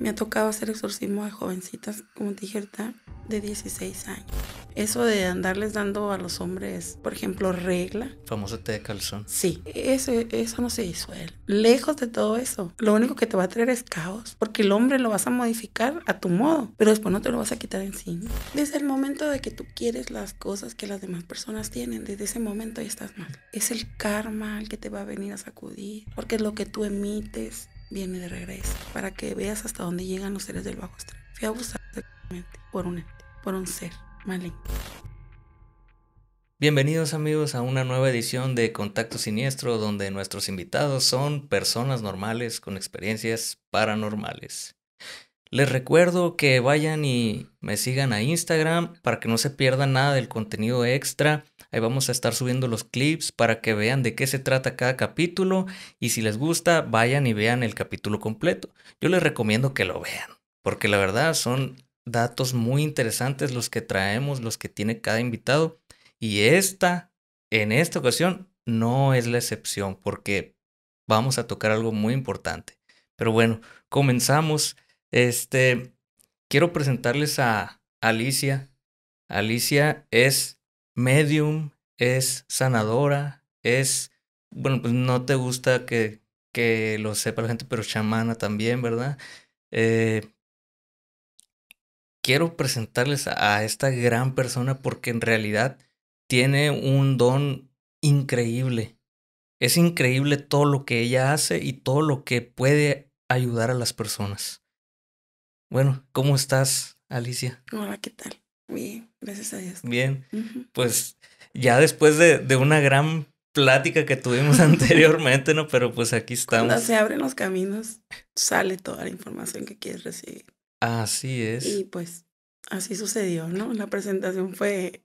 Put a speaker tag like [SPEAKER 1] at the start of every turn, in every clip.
[SPEAKER 1] Me ha tocado hacer exorcismo a jovencitas, como te de 16 años. Eso de andarles dando a los hombres, por ejemplo, regla.
[SPEAKER 2] Famoso té de calzón. Sí,
[SPEAKER 1] eso, eso no se disuelve. Lejos de todo eso, lo único que te va a traer es caos, porque el hombre lo vas a modificar a tu modo, pero después no te lo vas a quitar encima. Desde el momento de que tú quieres las cosas que las demás personas tienen, desde ese momento ya estás mal. Es el karma el que te va a venir a sacudir, porque es lo que tú emites, viene de regreso para que veas hasta dónde llegan los seres del bajo astral. Fui por un por un ser maligno.
[SPEAKER 2] Bienvenidos amigos a una nueva edición de Contacto Siniestro donde nuestros invitados son personas normales con experiencias paranormales. Les recuerdo que vayan y me sigan a Instagram para que no se pierdan nada del contenido extra. Ahí vamos a estar subiendo los clips para que vean de qué se trata cada capítulo y si les gusta, vayan y vean el capítulo completo. Yo les recomiendo que lo vean, porque la verdad son datos muy interesantes los que traemos, los que tiene cada invitado y esta, en esta ocasión, no es la excepción porque vamos a tocar algo muy importante. Pero bueno, comenzamos. Este, quiero presentarles a Alicia. Alicia es medium, es sanadora, es, bueno, pues no te gusta que, que lo sepa la gente, pero chamana también, ¿verdad? Eh, quiero presentarles a, esta gran persona porque en realidad tiene un don increíble. Es increíble todo lo que ella hace y todo lo que puede ayudar a las personas. Bueno, ¿cómo estás, Alicia?
[SPEAKER 3] Hola, ¿qué tal? Bien.
[SPEAKER 2] Gracias a Dios. Bien. Pues ya después de, de, una gran plática que tuvimos anteriormente, ¿no? Pero pues aquí estamos. Cuando se
[SPEAKER 1] abren los caminos, sale toda la información que quieres recibir.
[SPEAKER 2] Así es.
[SPEAKER 1] Y pues así sucedió, ¿no? La presentación fue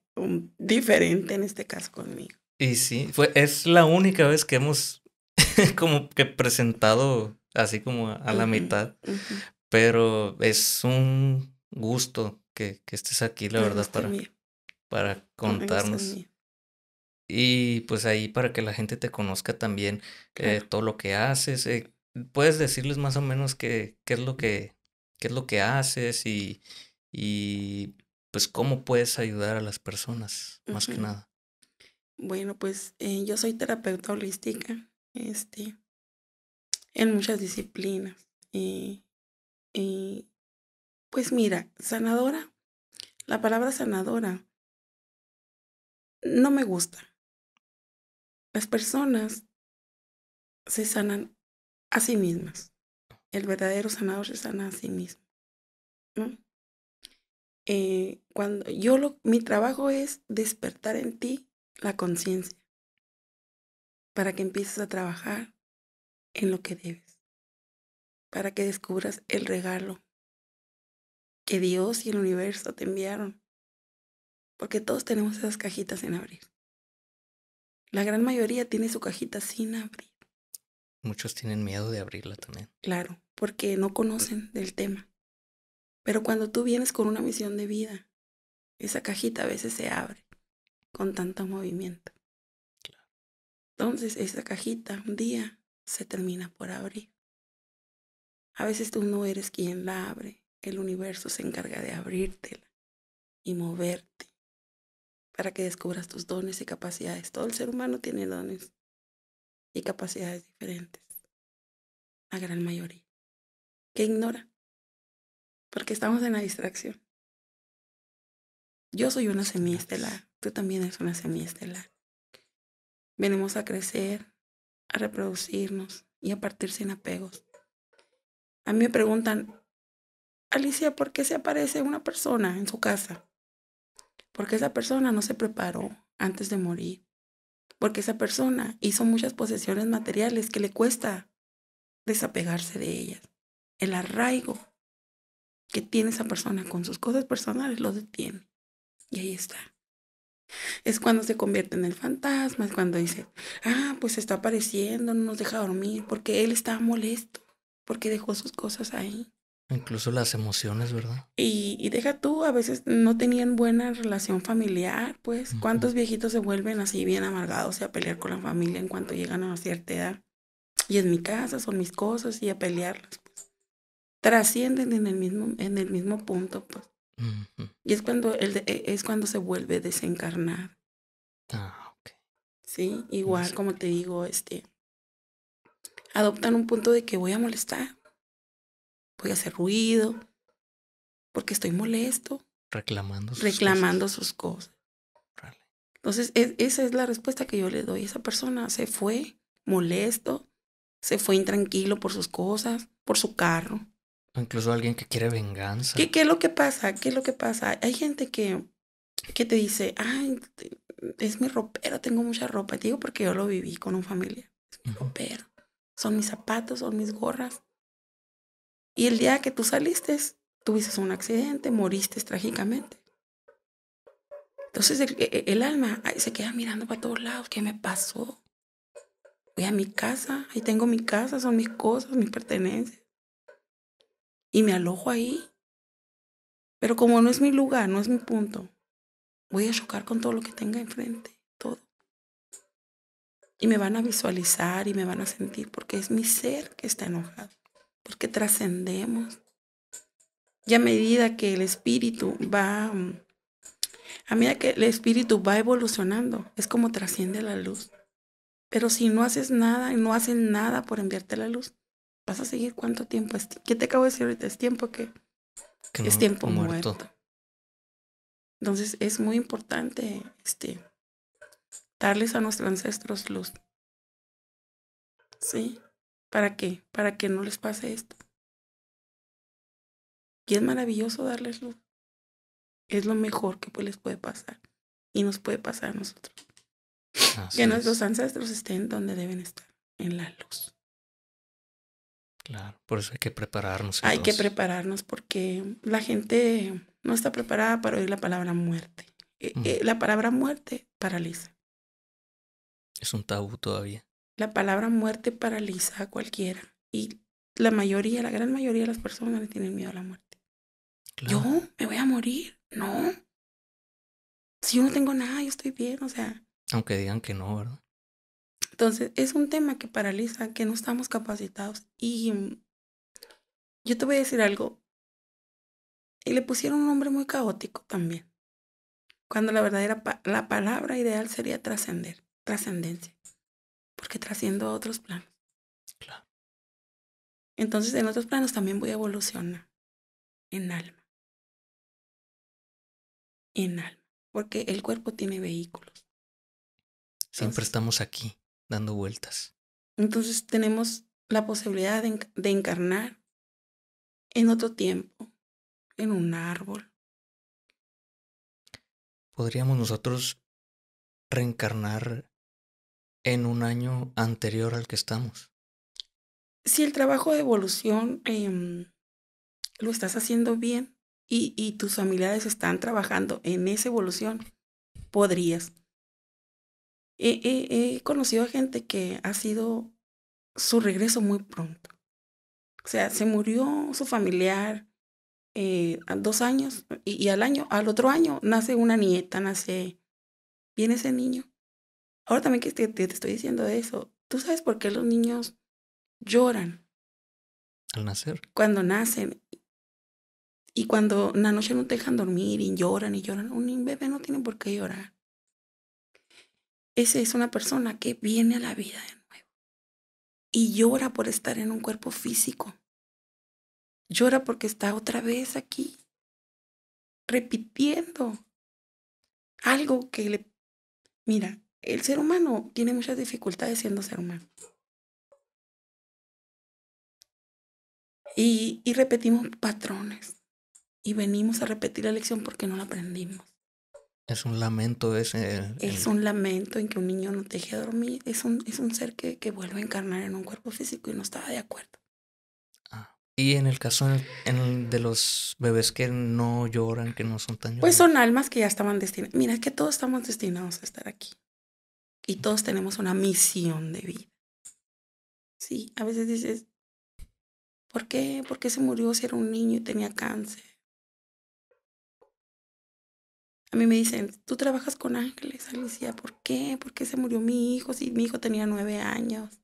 [SPEAKER 1] diferente en este caso conmigo.
[SPEAKER 2] Y sí, fue, es la única vez que hemos como que presentado así como a, la mitad. Pero es un gusto que, estés aquí, la verdad, para, para contarnos. Y pues ahí para que la gente te conozca también eh, todo lo que haces. Eh, ¿Puedes decirles más o menos qué, qué, es, lo que, qué es lo que haces y, y pues cómo puedes ayudar a las personas, más que nada?
[SPEAKER 1] Bueno, pues eh, yo soy terapeuta
[SPEAKER 4] holística este, en muchas disciplinas. y pues mira, sanadora, la palabra sanadora no me gusta. Las personas se sanan a sí mismas. El verdadero sanador se sana a sí mismo. Eh, cuando yo lo, mi trabajo es despertar en ti la conciencia para que empieces a trabajar en lo que debes, para que descubras el regalo que Dios y el universo te enviaron. Porque todos tenemos esas cajitas en abrir. La gran mayoría tiene su cajita
[SPEAKER 1] sin abrir.
[SPEAKER 2] Muchos tienen miedo de abrirla también.
[SPEAKER 1] Claro, porque no conocen
[SPEAKER 4] del tema. Pero cuando tú vienes con una misión de vida, esa cajita a veces se abre con tanto movimiento. Entonces esa cajita un día se termina por abrir. A veces tú no
[SPEAKER 1] eres quien la abre, el universo se encarga de abrírtela y moverte
[SPEAKER 4] para que descubras tus dones y capacidades. Todo el ser humano tiene dones y capacidades diferentes, la gran mayoría, que ignora, porque estamos en la distracción. Yo soy una semiestelar. tú también eres una semiestelar. Venimos a crecer,
[SPEAKER 1] a reproducirnos y a partir sin apegos. A mí me preguntan, Alicia, ¿por qué se aparece una persona en su casa? Porque esa persona no se preparó antes de morir. Porque esa persona hizo muchas posesiones materiales que le cuesta desapegarse de ellas. El arraigo que tiene esa persona con sus cosas personales lo detiene. Y ahí está. Es cuando se convierte en el fantasma, es cuando dice, ah, pues está apareciendo, no nos deja dormir, porque él está molesto, porque dejó sus cosas ahí.
[SPEAKER 2] Incluso las emociones, ¿verdad? Y,
[SPEAKER 1] deja tú, a veces no tenían buena relación familiar, pues. ¿Cuántos viejitos se vuelven así bien amargados y a pelear con la familia en cuanto llegan a una cierta edad? Y es mi casa, son mis cosas y a pelearlas, pues. Trascienden en el mismo, en el mismo punto, pues. Y es cuando, el e, es cuando se vuelve desencarnar. Ah, ok. Sí, igual, como te digo, este. Adoptan un punto de que voy a molestar voy a hacer ruido, porque estoy molesto.
[SPEAKER 2] Reclamando sus reclamando
[SPEAKER 1] cosas. Sus cosas. Entonces, e, esa es la respuesta que yo le doy. Esa persona se fue molesto, se fue intranquilo por sus cosas, por su carro.
[SPEAKER 2] Incluso alguien que quiere venganza. ¿Qué,
[SPEAKER 1] qué es lo que pasa? ¿Qué es lo que pasa? Hay gente que, que te dice, ay, es mi ropero, tengo mucha ropa. Te digo porque yo lo viví con una familia. Es mi ropero. Son mis zapatos, son mis gorras, y el día que tú saliste, tuviste un accidente, moriste trágicamente. Entonces el, e, e, alma se queda mirando para todos lados, ¿qué me pasó? Voy a mi casa, ahí tengo mi casa, son mis cosas, mis pertenencias.
[SPEAKER 4] Y me alojo ahí. Pero como no es mi lugar, no es mi punto, voy a chocar con todo lo que tenga enfrente, todo. Y me van a
[SPEAKER 1] visualizar y me van a sentir porque es mi ser que está enojado porque trascendemos. Y a medida que el espíritu va, a medida que el espíritu va evolucionando, es como trasciende la luz. Pero si no haces nada y no hacen nada por enviarte la luz, vas a seguir cuánto tiempo es. ¿Qué te acabo de decir ahorita? Es tiempo que,
[SPEAKER 3] es tiempo muerto.
[SPEAKER 1] Entonces es
[SPEAKER 4] muy importante este darles a nuestros ancestros luz. Sí. ¿Para qué? Para que no les pase esto. Y es maravilloso darles luz. Es lo mejor que pues, les puede pasar. Y nos puede pasar a nosotros. que nuestros ancestros estén donde deben estar,
[SPEAKER 3] en la luz.
[SPEAKER 2] Claro, por eso hay que prepararnos. Hay que
[SPEAKER 1] prepararnos porque la gente no está preparada para oír la palabra muerte.
[SPEAKER 2] Eh, mm. eh, la palabra
[SPEAKER 1] muerte paraliza.
[SPEAKER 2] Es un tabú todavía.
[SPEAKER 1] La palabra muerte paraliza a cualquiera y la mayoría, la gran mayoría de las personas
[SPEAKER 4] le tienen miedo a la muerte. Yo me voy a morir, no. Si yo no tengo nada, yo estoy bien, o sea.
[SPEAKER 2] Aunque digan que no, ¿verdad?
[SPEAKER 4] Entonces,
[SPEAKER 1] es un tema que paraliza, que no estamos capacitados. Y yo te voy a decir algo. Y le pusieron un nombre muy caótico también. Cuando la verdadera la palabra ideal sería trascender, trascendencia porque
[SPEAKER 4] trasciendo a otros planos. Claro. Entonces, en otros planos también voy a
[SPEAKER 3] evolucionar en alma. En alma. Porque el cuerpo tiene vehículos. Siempre estamos aquí, dando
[SPEAKER 2] vueltas.
[SPEAKER 4] Entonces, tenemos la posibilidad de encarnar en otro tiempo, en un árbol.
[SPEAKER 3] ¿Podríamos nosotros reencarnar en un año
[SPEAKER 2] anterior al que estamos.
[SPEAKER 4] Si el trabajo de evolución em,
[SPEAKER 1] lo estás haciendo bien y, tus familiares están trabajando en esa evolución, podrías. He, conocido a gente que ha sido su regreso muy pronto. O sea, se murió su familiar eh, a dos años y, y, al año, al otro año, nace una nieta, nace, viene ese niño. Ahora también que te, estoy diciendo eso, ¿tú sabes por qué los niños lloran? Al nacer. Cuando nacen. Y cuando en la noche no te dejan dormir y lloran y lloran, un bebé no
[SPEAKER 4] tiene por qué llorar. Esa es una persona que viene a la vida de nuevo y llora por estar en un cuerpo físico. Llora porque está otra vez aquí, repitiendo algo que le... Mira, el ser humano tiene muchas dificultades siendo ser humano. Y, repetimos patrones. Y venimos a repetir la lección porque no la aprendimos.
[SPEAKER 2] Es un lamento ese. Es un
[SPEAKER 1] lamento en que un niño no te deje dormir. Es un, es un ser que, vuelve a encarnar en un cuerpo físico y no estaba de acuerdo.
[SPEAKER 2] Ah, y en el caso de los bebés que no lloran, que no son tan Pues
[SPEAKER 1] son almas que ya estaban destinadas. Mira, es que todos estamos destinados a estar aquí y todos tenemos una misión de vida.
[SPEAKER 4] Sí, a veces dices, ¿por qué? ¿Por qué se murió si era un niño y tenía cáncer? A mí me dicen,
[SPEAKER 1] tú trabajas con ángeles, Alicia, ¿por qué? ¿Por qué se murió mi hijo si mi hijo tenía nueve años?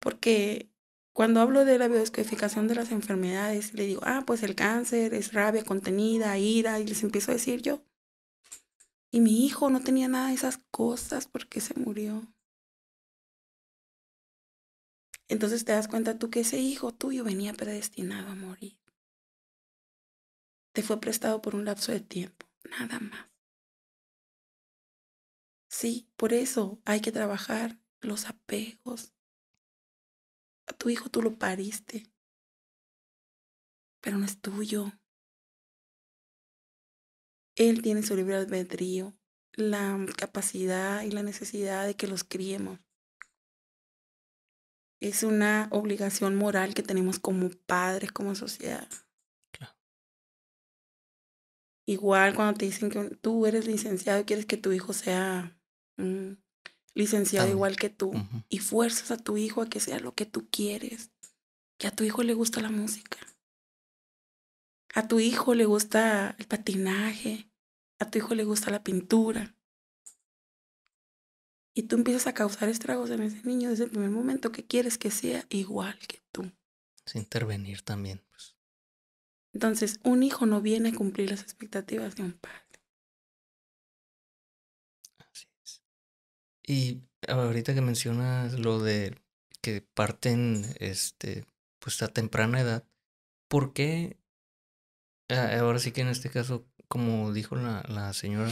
[SPEAKER 1] Porque cuando hablo de la biodescodificación de las enfermedades, le digo, ah, pues el cáncer es rabia contenida, ira, y les empiezo a decir
[SPEAKER 4] yo, y mi hijo no tenía nada de esas cosas porque se murió. Entonces te das cuenta tú que ese hijo tuyo venía predestinado a morir. Te fue prestado por un lapso de tiempo, nada más. Sí, por eso hay que trabajar los apegos. A tu hijo tú lo pariste, pero no es tuyo. Él tiene su libre albedrío, la capacidad y la necesidad de que los criemos. Es una obligación moral que tenemos como padres, como sociedad. Igual cuando
[SPEAKER 1] te dicen que tú eres licenciado y quieres que tu hijo sea mm, licenciado igual que tú y fuerzas a tu hijo a que sea lo que tú quieres, que a tu hijo le gusta
[SPEAKER 4] la música a tu hijo le gusta el patinaje, a tu hijo le gusta la pintura. Y tú empiezas a
[SPEAKER 1] causar estragos en ese niño desde el primer momento que quieres que sea igual que tú.
[SPEAKER 2] Sin intervenir
[SPEAKER 3] también. Pues.
[SPEAKER 4] Entonces, un hijo no viene a cumplir las expectativas de un padre.
[SPEAKER 3] Así es. Y ahorita
[SPEAKER 2] que mencionas lo de que parten este, pues a temprana edad, ¿por qué eh, ahora sí que en este caso, como dijo la, la señora,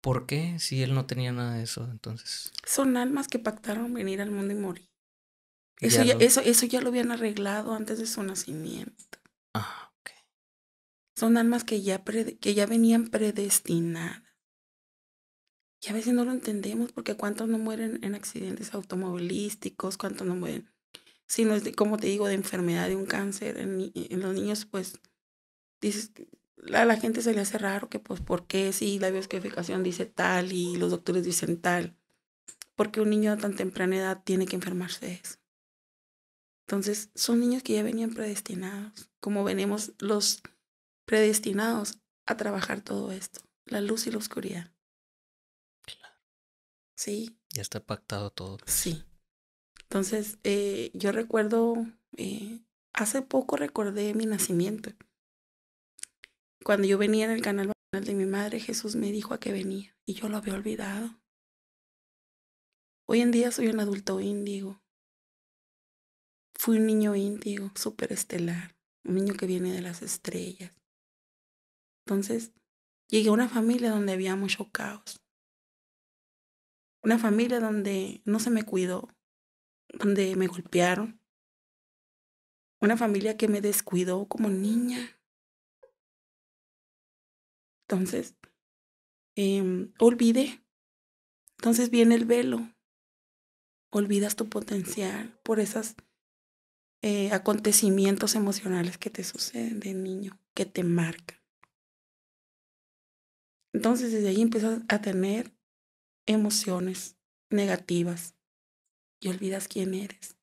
[SPEAKER 2] ¿por qué si él no tenía nada de eso entonces?
[SPEAKER 1] Son almas que pactaron venir al mundo y morir.
[SPEAKER 4] Eso ya, lo... eso,
[SPEAKER 1] eso ya lo habían arreglado antes de su nacimiento. Ah, ok. Son almas que ya, que ya venían predestinadas. Y a veces no lo entendemos porque cuántos no mueren en accidentes automovilísticos, cuántos no mueren, sino como te digo, de enfermedad, de un cáncer. En, en los niños, pues dices, a la gente se le hace raro que pues por qué si la biosquificación dice tal y los doctores dicen tal. Porque un niño a tan temprana edad tiene que enfermarse de eso. Entonces, son niños que ya venían predestinados, como venimos los predestinados a trabajar todo esto, la luz y la oscuridad. Claro. Sí.
[SPEAKER 2] Ya está pactado todo. Sí.
[SPEAKER 1] Entonces, eh, yo recuerdo, eh, hace poco recordé mi nacimiento. Cuando yo venía en el canal de
[SPEAKER 4] mi madre, Jesús me dijo a qué venía y yo lo había olvidado. Hoy en día soy un adulto índigo. Fui un niño índigo, superestelar, un niño que viene de las estrellas. Entonces, llegué a una familia donde había mucho caos. Una familia donde no se me cuidó, donde me golpearon. Una familia que me descuidó como niña. Entonces, em, olvide, Entonces viene el velo. Olvidas tu potencial por esos eh, acontecimientos emocionales que te suceden de niño, que te marcan. Entonces desde ahí empiezas a tener emociones negativas
[SPEAKER 1] y olvidas quién eres.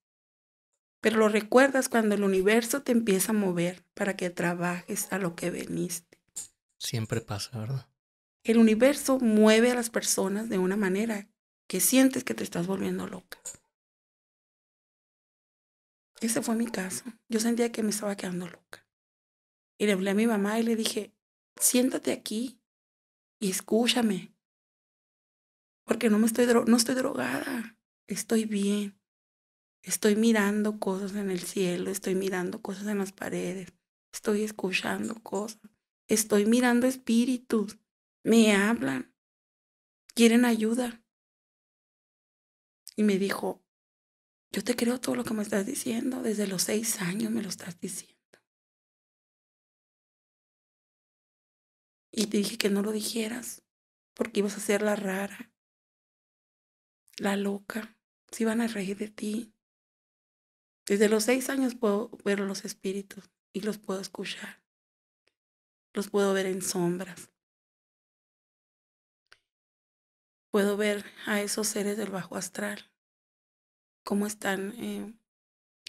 [SPEAKER 1] Pero lo recuerdas cuando el universo te empieza a mover para que trabajes a lo que veniste.
[SPEAKER 2] Siempre pasa, ¿verdad?
[SPEAKER 1] El universo mueve a las personas de una manera que sientes que te estás
[SPEAKER 4] volviendo loca. Ese fue mi caso. Yo sentía que me estaba quedando loca. Y le hablé a mi mamá y le dije, siéntate aquí y escúchame. Porque no, me estoy, no estoy drogada,
[SPEAKER 1] estoy bien. Estoy mirando cosas en el cielo, estoy mirando
[SPEAKER 4] cosas en las paredes, estoy escuchando cosas. Estoy mirando espíritus. Me hablan. Quieren ayuda. Y me dijo, yo te creo todo lo que me estás diciendo. Desde los seis años me lo estás diciendo. Y te dije que no lo dijeras porque ibas a ser la rara, la loca. Se iban a reír de ti. Desde los seis años puedo ver los espíritus y los puedo escuchar los puedo ver en sombras. Puedo ver a esos seres del bajo astral, cómo están eh,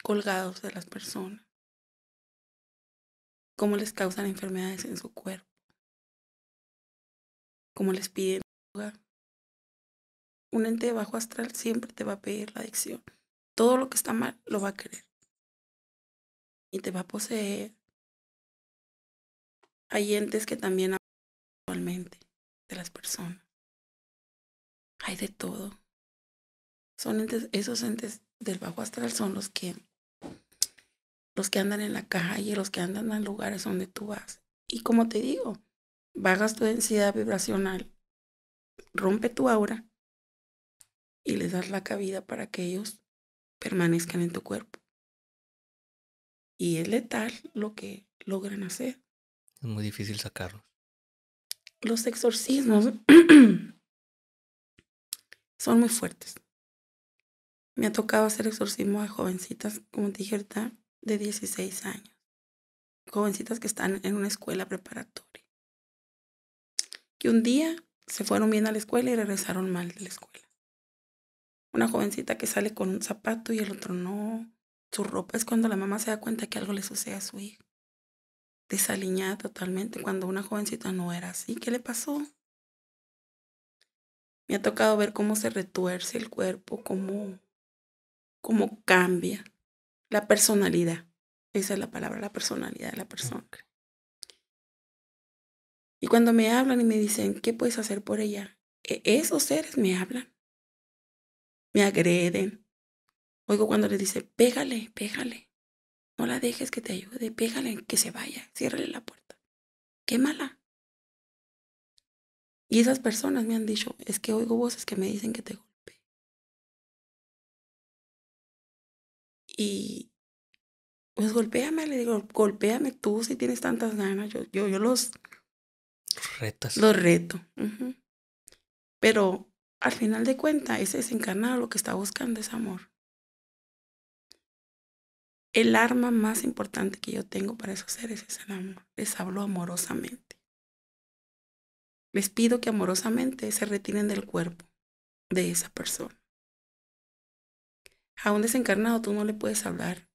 [SPEAKER 4] colgados de las personas, cómo les causan enfermedades en su cuerpo, cómo les piden droga. Un ente de bajo astral siempre te va a pedir la adicción. Todo lo que está mal lo va a querer. Y te va a poseer hay entes que también actualmente de las personas. Hay de todo. Son esos entes del bajo astral son los que los que andan
[SPEAKER 1] en la calle, los que andan en lugares donde tú vas. Y como te digo, bajas tu
[SPEAKER 4] densidad vibracional, rompe tu aura y les das la cabida para que ellos permanezcan en tu cuerpo. Y es letal lo que logran hacer.
[SPEAKER 2] Es muy difícil sacarlos.
[SPEAKER 4] Los exorcismos son muy fuertes. Me ha tocado hacer exorcismo a jovencitas, como te dije ahorita, de 16 años. Jovencitas que están en una escuela preparatoria. Que un día se fueron bien a la escuela y regresaron mal de la escuela.
[SPEAKER 1] Una jovencita que sale con un zapato y el otro no. Su ropa es cuando la mamá se da cuenta que algo le sucede a su hijo desaliñada totalmente cuando una jovencita no era así. ¿Qué le
[SPEAKER 4] pasó? Me ha tocado ver cómo se retuerce el cuerpo, cómo, cambia la personalidad. Esa es la palabra, la personalidad de la persona. Y cuando me hablan y me dicen, ¿qué puedes hacer por ella? E, esos seres me hablan, me agreden. Oigo cuando le dice, pégale, pégale. No la dejes que te ayude, pégale que se vaya,
[SPEAKER 3] ciérrale la puerta.
[SPEAKER 4] Qué mala. Y esas personas me han dicho, es que oigo voces que me dicen que te golpe. Y pues golpéame, le digo, golpéame tú si tienes tantas ganas. Yo, yo, yo los...
[SPEAKER 3] Retas.
[SPEAKER 1] Los reto.
[SPEAKER 4] Pero al final de cuentas, ese desencarnado lo que está buscando es amor. El arma más importante que yo tengo para esos seres es el amor. Les hablo amorosamente. Les pido que amorosamente se retiren del cuerpo de esa persona. A un desencarnado tú no le puedes hablar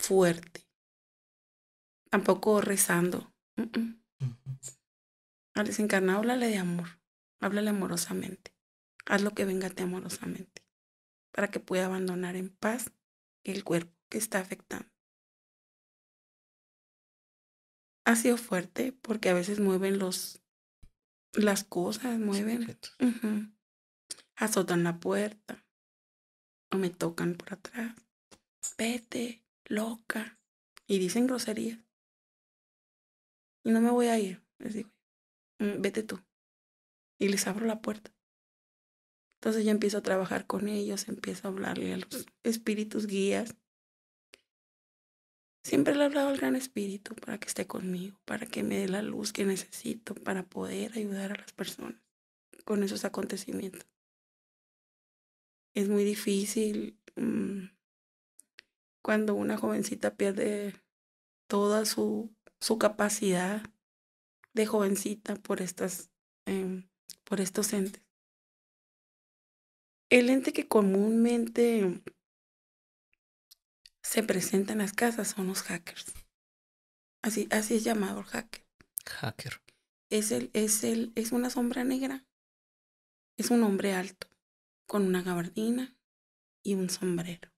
[SPEAKER 4] fuerte. Tampoco rezando. Al desencarnado háblale de amor. Háblale amorosamente. Haz lo que vengate amorosamente. Para que pueda abandonar en paz el cuerpo que está afectando. Ha sido fuerte porque a veces mueven los las cosas, mueven, azotan la puerta o me tocan por atrás. Vete, loca. Y dicen groserías. Y no me voy a ir, les digo. Mm, vete tú. Y les abro la puerta. Entonces ya empiezo a trabajar con ellos, empiezo a hablarle a los espíritus guías.
[SPEAKER 1] Siempre le he hablado al Gran Espíritu para que esté conmigo, para que me dé la luz que necesito para poder ayudar a las personas con esos acontecimientos.
[SPEAKER 4] Es muy difícil mm, cuando una jovencita pierde toda su, su capacidad de jovencita por, estas, em, por estos entes. El ente que comúnmente se presenta en
[SPEAKER 1] las casas son los hackers. Así, así es llamado el hacker.
[SPEAKER 3] Hacker.
[SPEAKER 4] Es, el, es, el, es una sombra negra. Es un hombre alto, con una gabardina y un sombrero.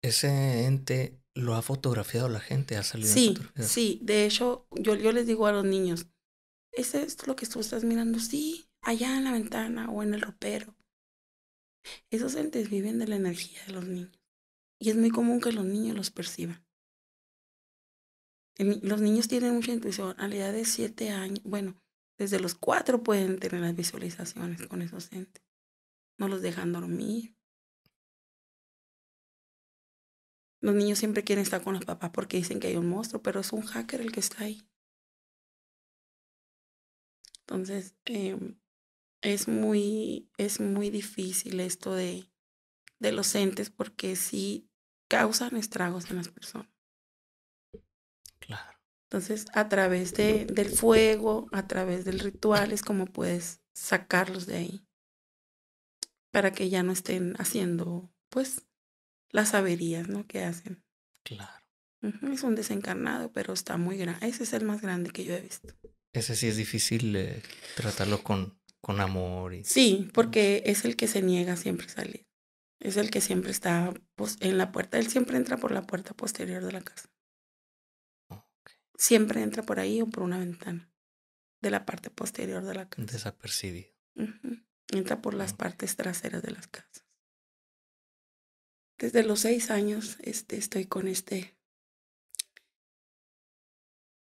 [SPEAKER 2] Ese ente lo ha fotografiado la gente, ha salido Sí, sí,
[SPEAKER 1] de hecho, yo, yo les digo a los niños, ¿es esto lo que tú estás mirando? Sí, allá en la ventana o en el
[SPEAKER 4] ropero. Esos entes viven de la energía de los niños y es muy común que los niños los perciban. los niños tienen mucha intuición. A la edad de siete años, bueno, desde los cuatro pueden tener las visualizaciones con esos entes. No los dejan dormir. Los niños siempre quieren estar con los papás porque dicen que hay un monstruo, pero es un hacker el que está ahí. Entonces, eh, es muy, es muy difícil esto de, de los entes porque sí
[SPEAKER 1] causan estragos en las personas. Claro. Entonces, a través de, del fuego, a través del ritual, es como puedes sacarlos de ahí para que ya no estén haciendo, pues, las averías, ¿no? Que hacen. Claro. Es un desencarnado, pero está muy grande. Ese es el más grande que yo he visto.
[SPEAKER 2] Ese sí es difícil eh, tratarlo con, con amor. Y... Sí,
[SPEAKER 1] porque es el que se niega siempre salir. Es el que siempre está pues, en la puerta. Él siempre entra por la puerta posterior de la casa. Siempre entra por ahí o por
[SPEAKER 4] una ventana de la parte posterior de la casa. Desapercibido. Entra por las partes traseras de las casas. Desde los seis años este, estoy con este...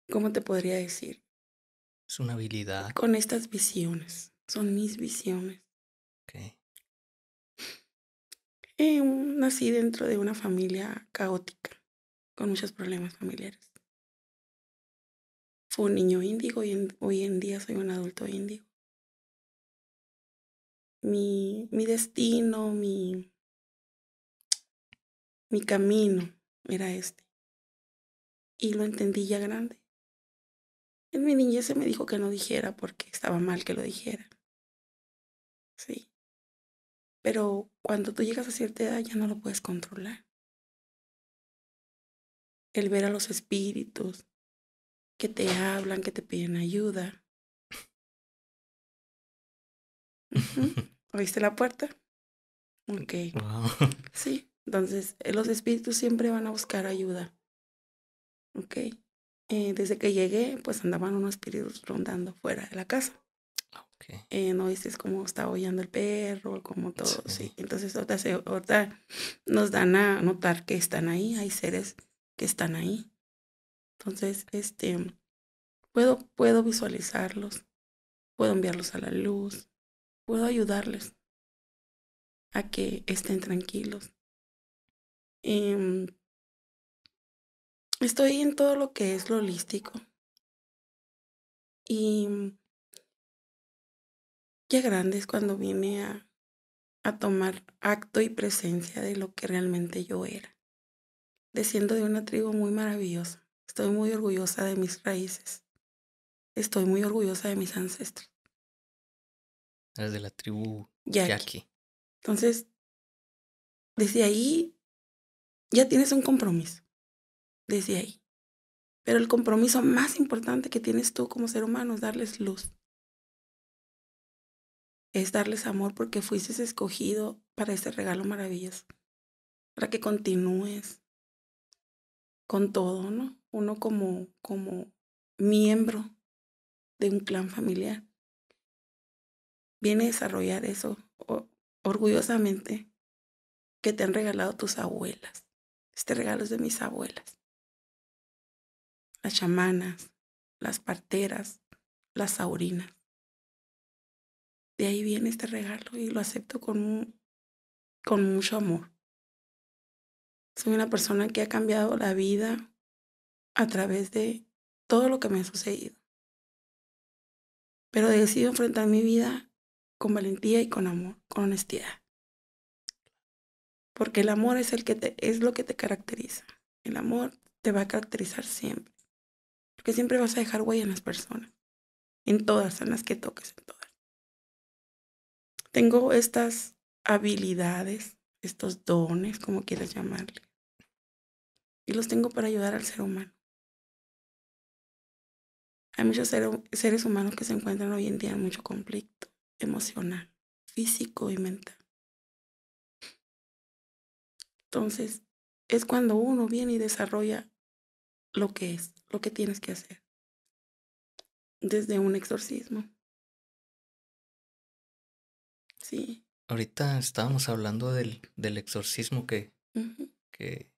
[SPEAKER 4] ¿Cómo te podría decir?
[SPEAKER 2] Es una habilidad.
[SPEAKER 4] Con estas visiones. Son mis visiones. Eh, nací dentro de una familia caótica, con muchos problemas familiares. fui un niño índigo y hoy en día soy un adulto índigo. Mi, mi destino, mi, mi camino era este. Y lo entendí ya grande. En mi niñez se me dijo que no dijera porque estaba mal que lo dijera. Pero cuando tú llegas a cierta edad ya no lo puedes controlar. El ver a los espíritus que te hablan, que te piden ayuda. ¿Oíste la puerta? Ok. Sí, entonces eh, los espíritus
[SPEAKER 1] siempre van a buscar ayuda. Ok. Eh, desde que llegué, pues andaban unos espíritus rondando fuera de la casa. Eh, no dices cómo está hollando el perro, como todo, sí. Entonces ahorita, nos dan a notar que están ahí, hay seres que están ahí. Entonces, este, puedo,
[SPEAKER 4] puedo visualizarlos, puedo enviarlos a la luz, puedo ayudarles a que estén tranquilos. Em, estoy en todo lo que es lo holístico. Y ya es cuando vine a, tomar acto y presencia de lo que realmente yo era.
[SPEAKER 1] Desciendo de una tribu muy maravillosa. Estoy muy orgullosa de mis raíces.
[SPEAKER 4] Estoy muy orgullosa de mis ancestros.
[SPEAKER 3] De la tribu Yaqui.
[SPEAKER 4] Entonces, desde ahí ya tienes un compromiso. Desde ahí. Pero el compromiso más importante que tienes tú como ser humano es darles luz es darles amor
[SPEAKER 1] porque fuiste escogido para ese regalo maravilloso, para que continúes
[SPEAKER 4] con todo, ¿no? Uno como, como miembro de un clan familiar viene a desarrollar eso orgullosamente que te han regalado tus abuelas. Este regalo es de mis abuelas. Las chamanas, las parteras, las saurinas de ahí viene
[SPEAKER 3] este regalo
[SPEAKER 4] y lo acepto con, con mucho amor. Soy una persona que ha cambiado la vida a través de todo lo que me ha sucedido. Pero decido enfrentar mi vida con valentía y con amor, con honestidad. Porque el amor es, el que te, es lo que te caracteriza. El amor te va a caracterizar siempre. Porque siempre vas a dejar huella en las personas. En todas, en las que toques, en todas tengo estas habilidades, estos dones, como quieras llamarle. Y los tengo para ayudar al ser humano. Hay muchos seres humanos que se encuentran hoy en día en mucho conflicto
[SPEAKER 3] emocional,
[SPEAKER 4] físico y mental. Entonces, es cuando uno viene y desarrolla lo que es, lo que tienes que hacer. Desde un exorcismo, Sí.
[SPEAKER 2] Ahorita estábamos hablando del, exorcismo que, que,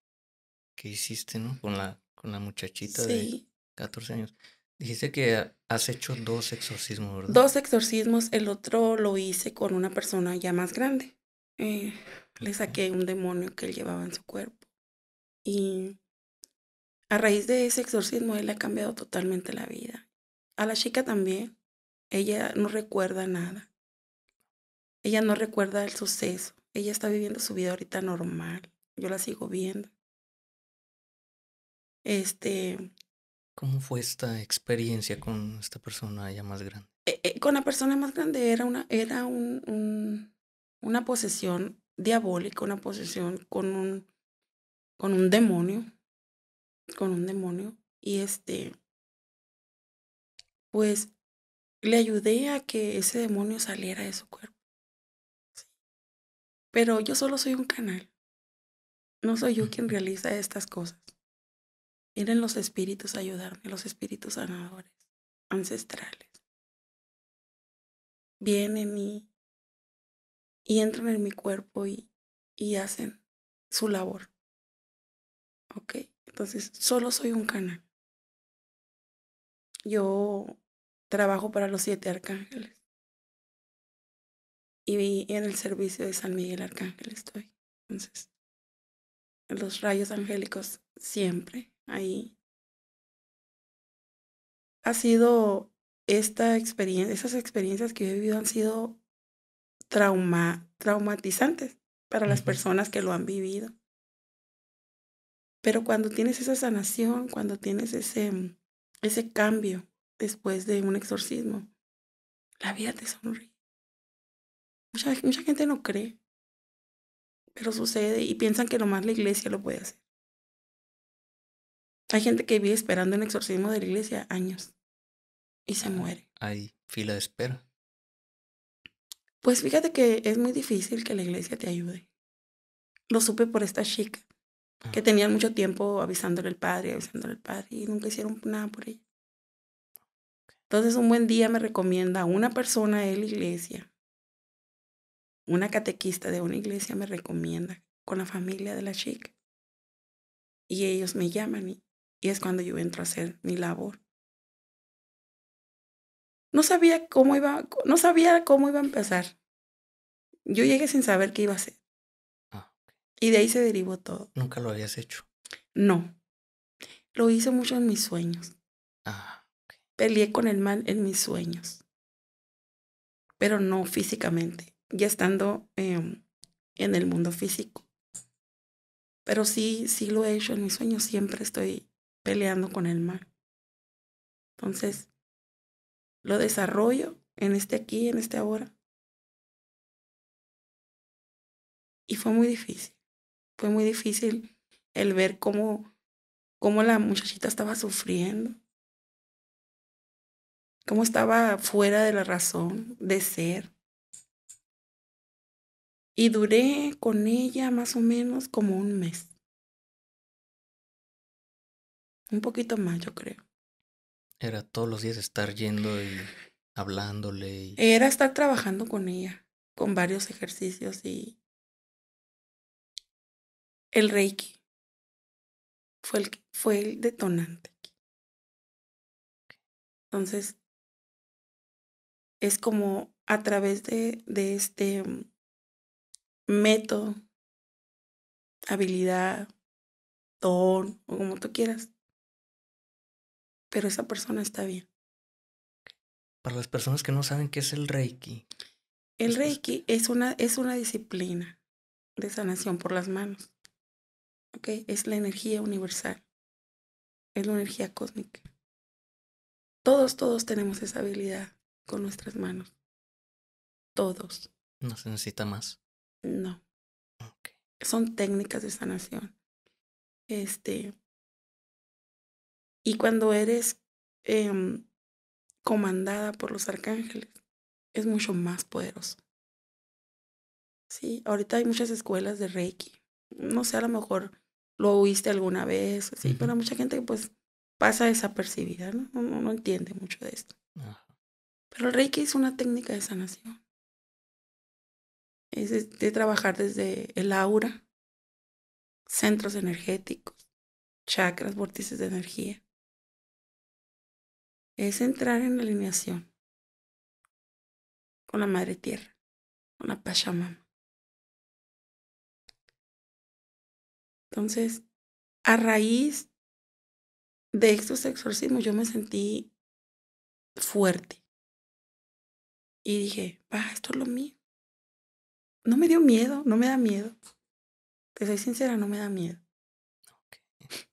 [SPEAKER 2] que, hiciste, ¿no? Con la, con la muchachita de 14 años. Dijiste que has hecho dos exorcismos,
[SPEAKER 1] Dos exorcismos. El otro lo hice con una persona ya más grande. Eh, le saqué un demonio que él llevaba en su cuerpo. Y a raíz de ese exorcismo, él ha cambiado totalmente la vida. A la chica también. Ella no recuerda nada. Ella no recuerda el suceso. Ella está viviendo su vida ahorita normal. Yo la sigo viendo.
[SPEAKER 2] Este. ¿Cómo fue esta experiencia con esta persona ya más grande?
[SPEAKER 1] Eh, eh, con la persona más grande era una, era una
[SPEAKER 4] posesión diabólica, una posesión con un, con un demonio. Con un demonio. Y este. Pues le ayudé a que ese demonio saliera de su cuerpo. Pero yo solo soy un canal. No soy yo quien realiza estas cosas. Vienen los espíritus a ayudarme, los espíritus sanadores, ancestrales. Vienen y, y entran en mi cuerpo y, y hacen su labor. ¿Ok? Entonces, solo soy un canal. Yo trabajo para los siete arcángeles y, en el servicio de San Miguel Arcángel estoy. Entonces, los rayos angélicos siempre ahí. Ha sido esta experiencia, esas experiencias que he vivido han sido
[SPEAKER 1] trauma, traumatizantes para las personas que lo han vivido. Pero cuando tienes esa sanación, cuando tienes ese, ese cambio
[SPEAKER 4] después de un exorcismo, la vida te sonríe. Mucha, gente no cree, pero sucede y piensan que más la iglesia lo puede hacer. Hay gente que vive esperando un exorcismo de la iglesia años y se ah, muere.
[SPEAKER 3] Hay fila de espera.
[SPEAKER 4] Pues fíjate que es muy difícil que la iglesia te ayude. Lo supe por esta chica, que tenía
[SPEAKER 1] mucho tiempo avisándole al padre, avisándole al padre, y nunca hicieron nada por ella. Entonces un buen día me recomienda una persona de la iglesia una catequista de una iglesia me recomienda con la familia de la chica.
[SPEAKER 4] Y ellos me llaman y, es cuando yo entro a hacer mi labor. No sabía cómo iba, no sabía cómo iba a empezar.
[SPEAKER 1] Yo llegué sin saber qué iba a hacer. Ah, y de ahí se derivó todo.
[SPEAKER 2] ¿Nunca lo habías hecho?
[SPEAKER 1] No. Lo hice mucho en mis sueños. Ah, Peleé con el mal en mis sueños. Pero no físicamente ya estando em, en el mundo físico. Pero sí, sí lo
[SPEAKER 4] he hecho en mis sueños, siempre estoy peleando con el mal. Entonces, lo desarrollo en este aquí, en este ahora. Y fue muy difícil, fue muy difícil el ver cómo, cómo la muchachita estaba sufriendo, cómo estaba fuera de la razón de ser y duré con ella más o menos como un mes. Un poquito más, yo creo.
[SPEAKER 3] Era todos los días
[SPEAKER 2] estar yendo y hablándole. Y... Era
[SPEAKER 1] estar trabajando con ella, con varios
[SPEAKER 4] ejercicios y... El reiki fue el, fue el detonante. Entonces, es como a través de, de este mm, método, habilidad, don o como tú quieras. Pero esa persona está bien.
[SPEAKER 2] Para las personas que no saben qué es el Reiki.
[SPEAKER 4] El Reiki es una, es una disciplina de sanación por las manos. Es la energía universal. Es la energía cósmica. Todos, todos tenemos esa habilidad con nuestras manos. Todos.
[SPEAKER 3] No se necesita más.
[SPEAKER 4] No. Son técnicas de sanación. Este. Y cuando eres em, comandada por los arcángeles, es mucho más poderoso.
[SPEAKER 1] Sí, ahorita hay muchas escuelas de Reiki. No sé, a lo mejor lo oíste alguna vez, sí, pero mucha gente pues pasa desapercibida, ¿no? No, no, entiende mucho de
[SPEAKER 4] esto. Pero el Reiki es una técnica de sanación es de este, trabajar desde el aura, centros energéticos, chakras, vórtices de energía. Es entrar en alineación con la Madre Tierra, con la Pachamama. Entonces, a raíz de estos exorcismos yo me sentí fuerte. Y dije, va, esto es lo mío no me dio miedo, no me da miedo. Te soy sincera, no me da miedo.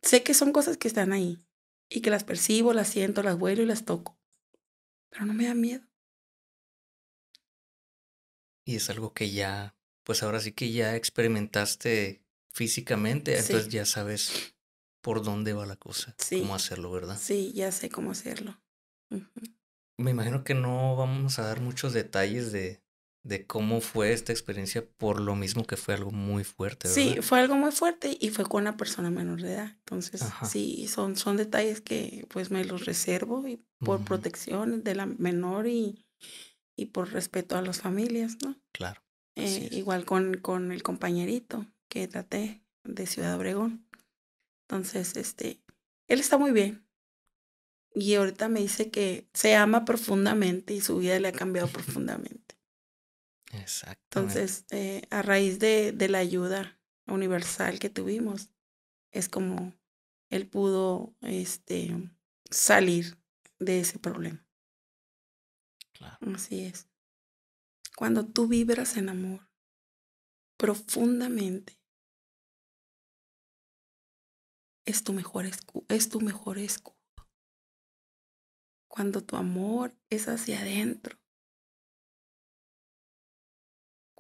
[SPEAKER 4] Sé que son cosas que están ahí y que las percibo, las siento, las vuelo y las toco, pero no me da miedo.
[SPEAKER 3] Y es algo que
[SPEAKER 2] ya, pues ahora sí que ya experimentaste físicamente, entonces ya sabes por dónde va la cosa, cómo hacerlo, ¿verdad?
[SPEAKER 1] Sí, ya sé cómo hacerlo.
[SPEAKER 2] Me imagino que no vamos a dar muchos detalles de, de cómo fue esta experiencia por lo mismo que fue algo muy fuerte. ¿verdad? Sí,
[SPEAKER 1] fue algo muy fuerte y fue con una persona menor de edad. Entonces, sí, son, son detalles que pues me los reservo y por protección de la menor y, y, por respeto a las familias, ¿no?
[SPEAKER 2] Claro. Eh,
[SPEAKER 1] igual con, con el compañerito que traté de Ciudad Obregón. Entonces, este, él está muy bien. Y ahorita me dice que se ama profundamente y su vida le ha cambiado profundamente.
[SPEAKER 3] Entonces,
[SPEAKER 1] eh, a raíz de, la ayuda universal que tuvimos, es
[SPEAKER 4] como él pudo este, salir de ese problema.
[SPEAKER 3] Claro. Así es. Cuando tú vibras en amor profundamente,
[SPEAKER 4] es tu mejor, es tu mejor escudo. Cuando tu amor es hacia adentro,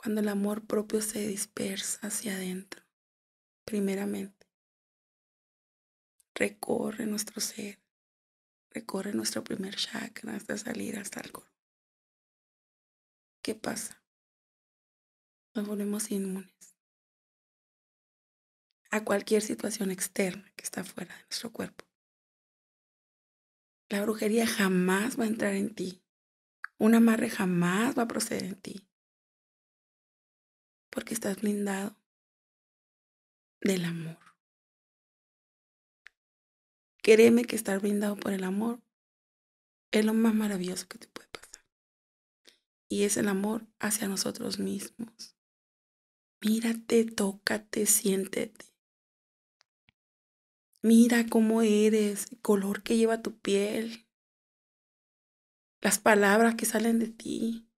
[SPEAKER 4] cuando el amor propio se dispersa hacia adentro, primeramente.
[SPEAKER 3] Recorre nuestro ser, recorre nuestro primer chakra hasta salir hasta el corazón. ¿Qué pasa? Nos
[SPEAKER 4] volvemos inmunes a cualquier situación externa que está fuera de nuestro cuerpo. La brujería jamás va a entrar en ti. Un amarre jamás va a proceder en ti porque estás blindado del amor. Créeme que estar blindado por el amor es lo más maravilloso que te puede pasar. Y es el amor hacia nosotros mismos. Mírate, tócate, siéntete. Mira cómo eres, el color que lleva tu piel, las palabras que salen de ti,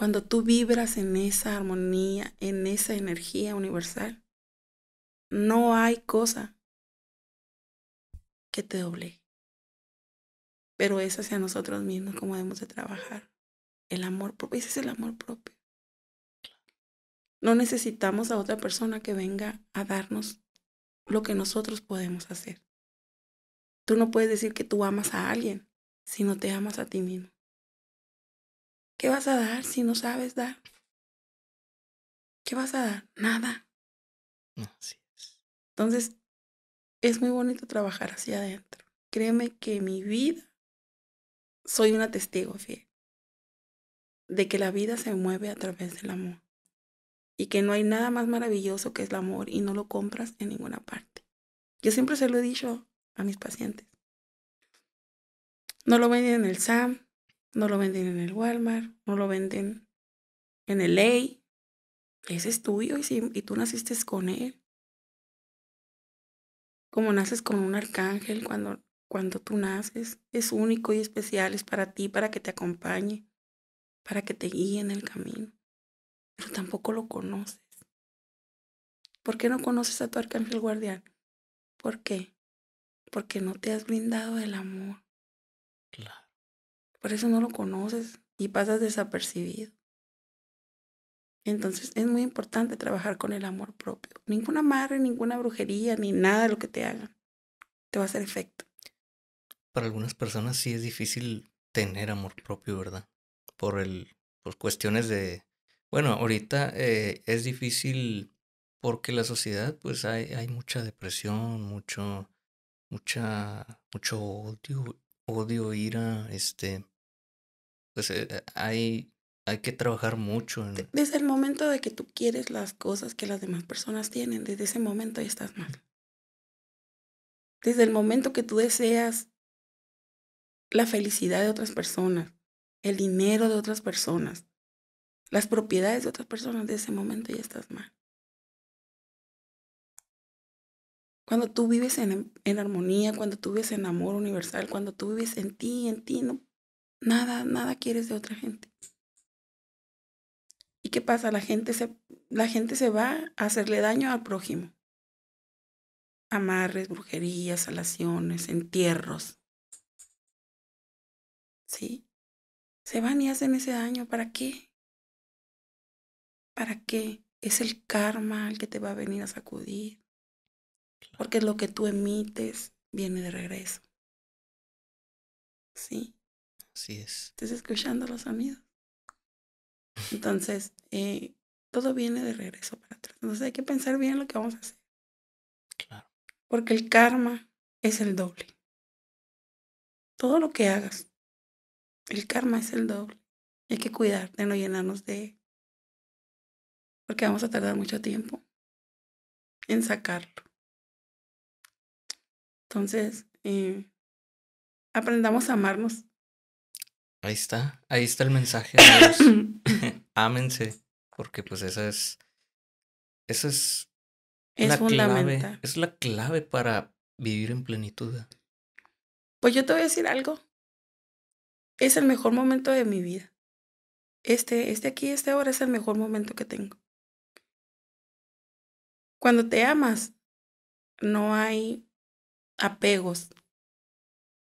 [SPEAKER 4] cuando tú vibras en esa armonía, en esa energía universal, no hay cosa que te doble. Pero es hacia nosotros mismos como debemos de trabajar. El amor propio, ese es el amor propio.
[SPEAKER 1] No necesitamos a otra persona que venga a darnos
[SPEAKER 4] lo que nosotros podemos hacer. Tú no puedes decir que tú amas a alguien si no te amas a ti mismo. ¿Qué vas a dar si no sabes dar? ¿Qué vas a dar? Nada. Así es. Entonces, es muy bonito trabajar hacia adentro. Créeme que mi vida, soy una testigo fiel de que la vida se mueve a
[SPEAKER 1] través del amor y que no hay nada más maravilloso que es el amor y no lo compras en ninguna parte. Yo siempre se lo he dicho a mis pacientes. No lo ven en el SAM, no lo venden en el Walmart, no lo venden
[SPEAKER 4] en el ley. Ese es tuyo y, tú naciste con él. Como naces con un arcángel cuando, cuando tú naces, es
[SPEAKER 1] único y especial, es para ti, para que te acompañe, para que te guíe en el camino.
[SPEAKER 4] Pero tampoco lo conoces. ¿Por qué no conoces a tu arcángel guardián? ¿Por qué? Porque no te has brindado el amor. Por eso no lo conoces y pasas desapercibido.
[SPEAKER 1] Entonces es muy importante trabajar con el amor propio. Ninguna madre, ninguna brujería, ni nada de lo que te hagan te va a hacer efecto.
[SPEAKER 2] Para algunas personas sí es difícil tener amor propio, ¿verdad? Por el, por cuestiones de, bueno, ahorita eh, es difícil porque la sociedad, pues hay, hay mucha depresión, mucho, mucha, mucho odio, odio, ira, este, pues, eh, eh, hay, hay que trabajar mucho.
[SPEAKER 1] Desde el momento de que tú quieres las cosas que las demás personas tienen, desde ese momento ya estás
[SPEAKER 4] mal. Desde el momento que tú deseas la felicidad de otras personas, el dinero de otras personas, las propiedades de otras personas, desde ese momento ya estás mal. Cuando tú vives en, en, armonía, cuando tú vives en amor universal, cuando tú vives en
[SPEAKER 1] ti, en ti, no, Nada, nada quieres de otra gente. ¿Y qué pasa? La gente se, la gente se va a hacerle daño al prójimo.
[SPEAKER 4] Amarres, brujerías, salaciones, entierros. ¿Sí? Se van y hacen ese daño. ¿Para qué? ¿Para qué? Es el karma el que te va a venir a sacudir. Porque lo que tú emites viene de regreso.
[SPEAKER 3] ¿Sí? Así es.
[SPEAKER 4] Estás escuchando los amigos. Entonces, eh, todo viene de regreso para atrás. Entonces hay que pensar bien lo que vamos a hacer. Claro. Porque el karma es el doble. Todo lo que hagas, el karma es el doble. Hay que cuidar de no llenarnos de... Porque vamos a tardar mucho tiempo en sacarlo. Entonces, eh, aprendamos a amarnos
[SPEAKER 2] Ahí está, ahí está el mensaje. Ámense, porque pues esa es, esa es, la clave, es la clave para vivir en plenitud.
[SPEAKER 1] Pues yo te voy a decir algo.
[SPEAKER 4] Es el mejor momento de mi vida. Este, este aquí, este ahora es el mejor momento que tengo. Cuando te amas, no hay apegos.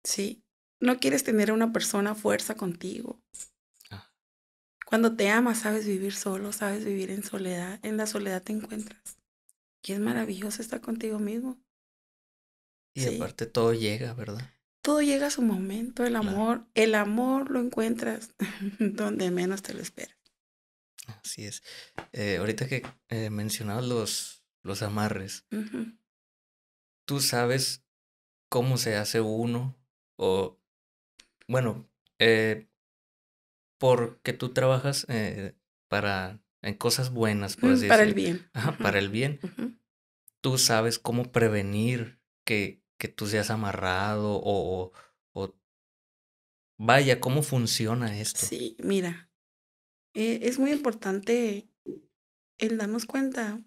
[SPEAKER 4] Sí, no quieres tener a una persona fuerza contigo. Ah. Cuando te amas, sabes
[SPEAKER 1] vivir solo, sabes vivir en soledad. En la soledad te encuentras. Y es maravilloso estar contigo mismo.
[SPEAKER 2] Y aparte todo llega, ¿verdad?
[SPEAKER 1] Todo llega a su momento, el amor, el amor lo encuentras donde menos te lo esperas.
[SPEAKER 2] Así es. Eh, ahorita que eh, mencionabas los, los amarres, ¿tú sabes cómo se hace uno o bueno, eh, porque tú trabajas eh, para en cosas buenas, por para decirlo. Para el bien. para el bien. Tú sabes cómo prevenir que, que tú seas amarrado o, o, Vaya, ¿cómo funciona esto? Sí,
[SPEAKER 4] mira, eh, es muy importante el darnos cuenta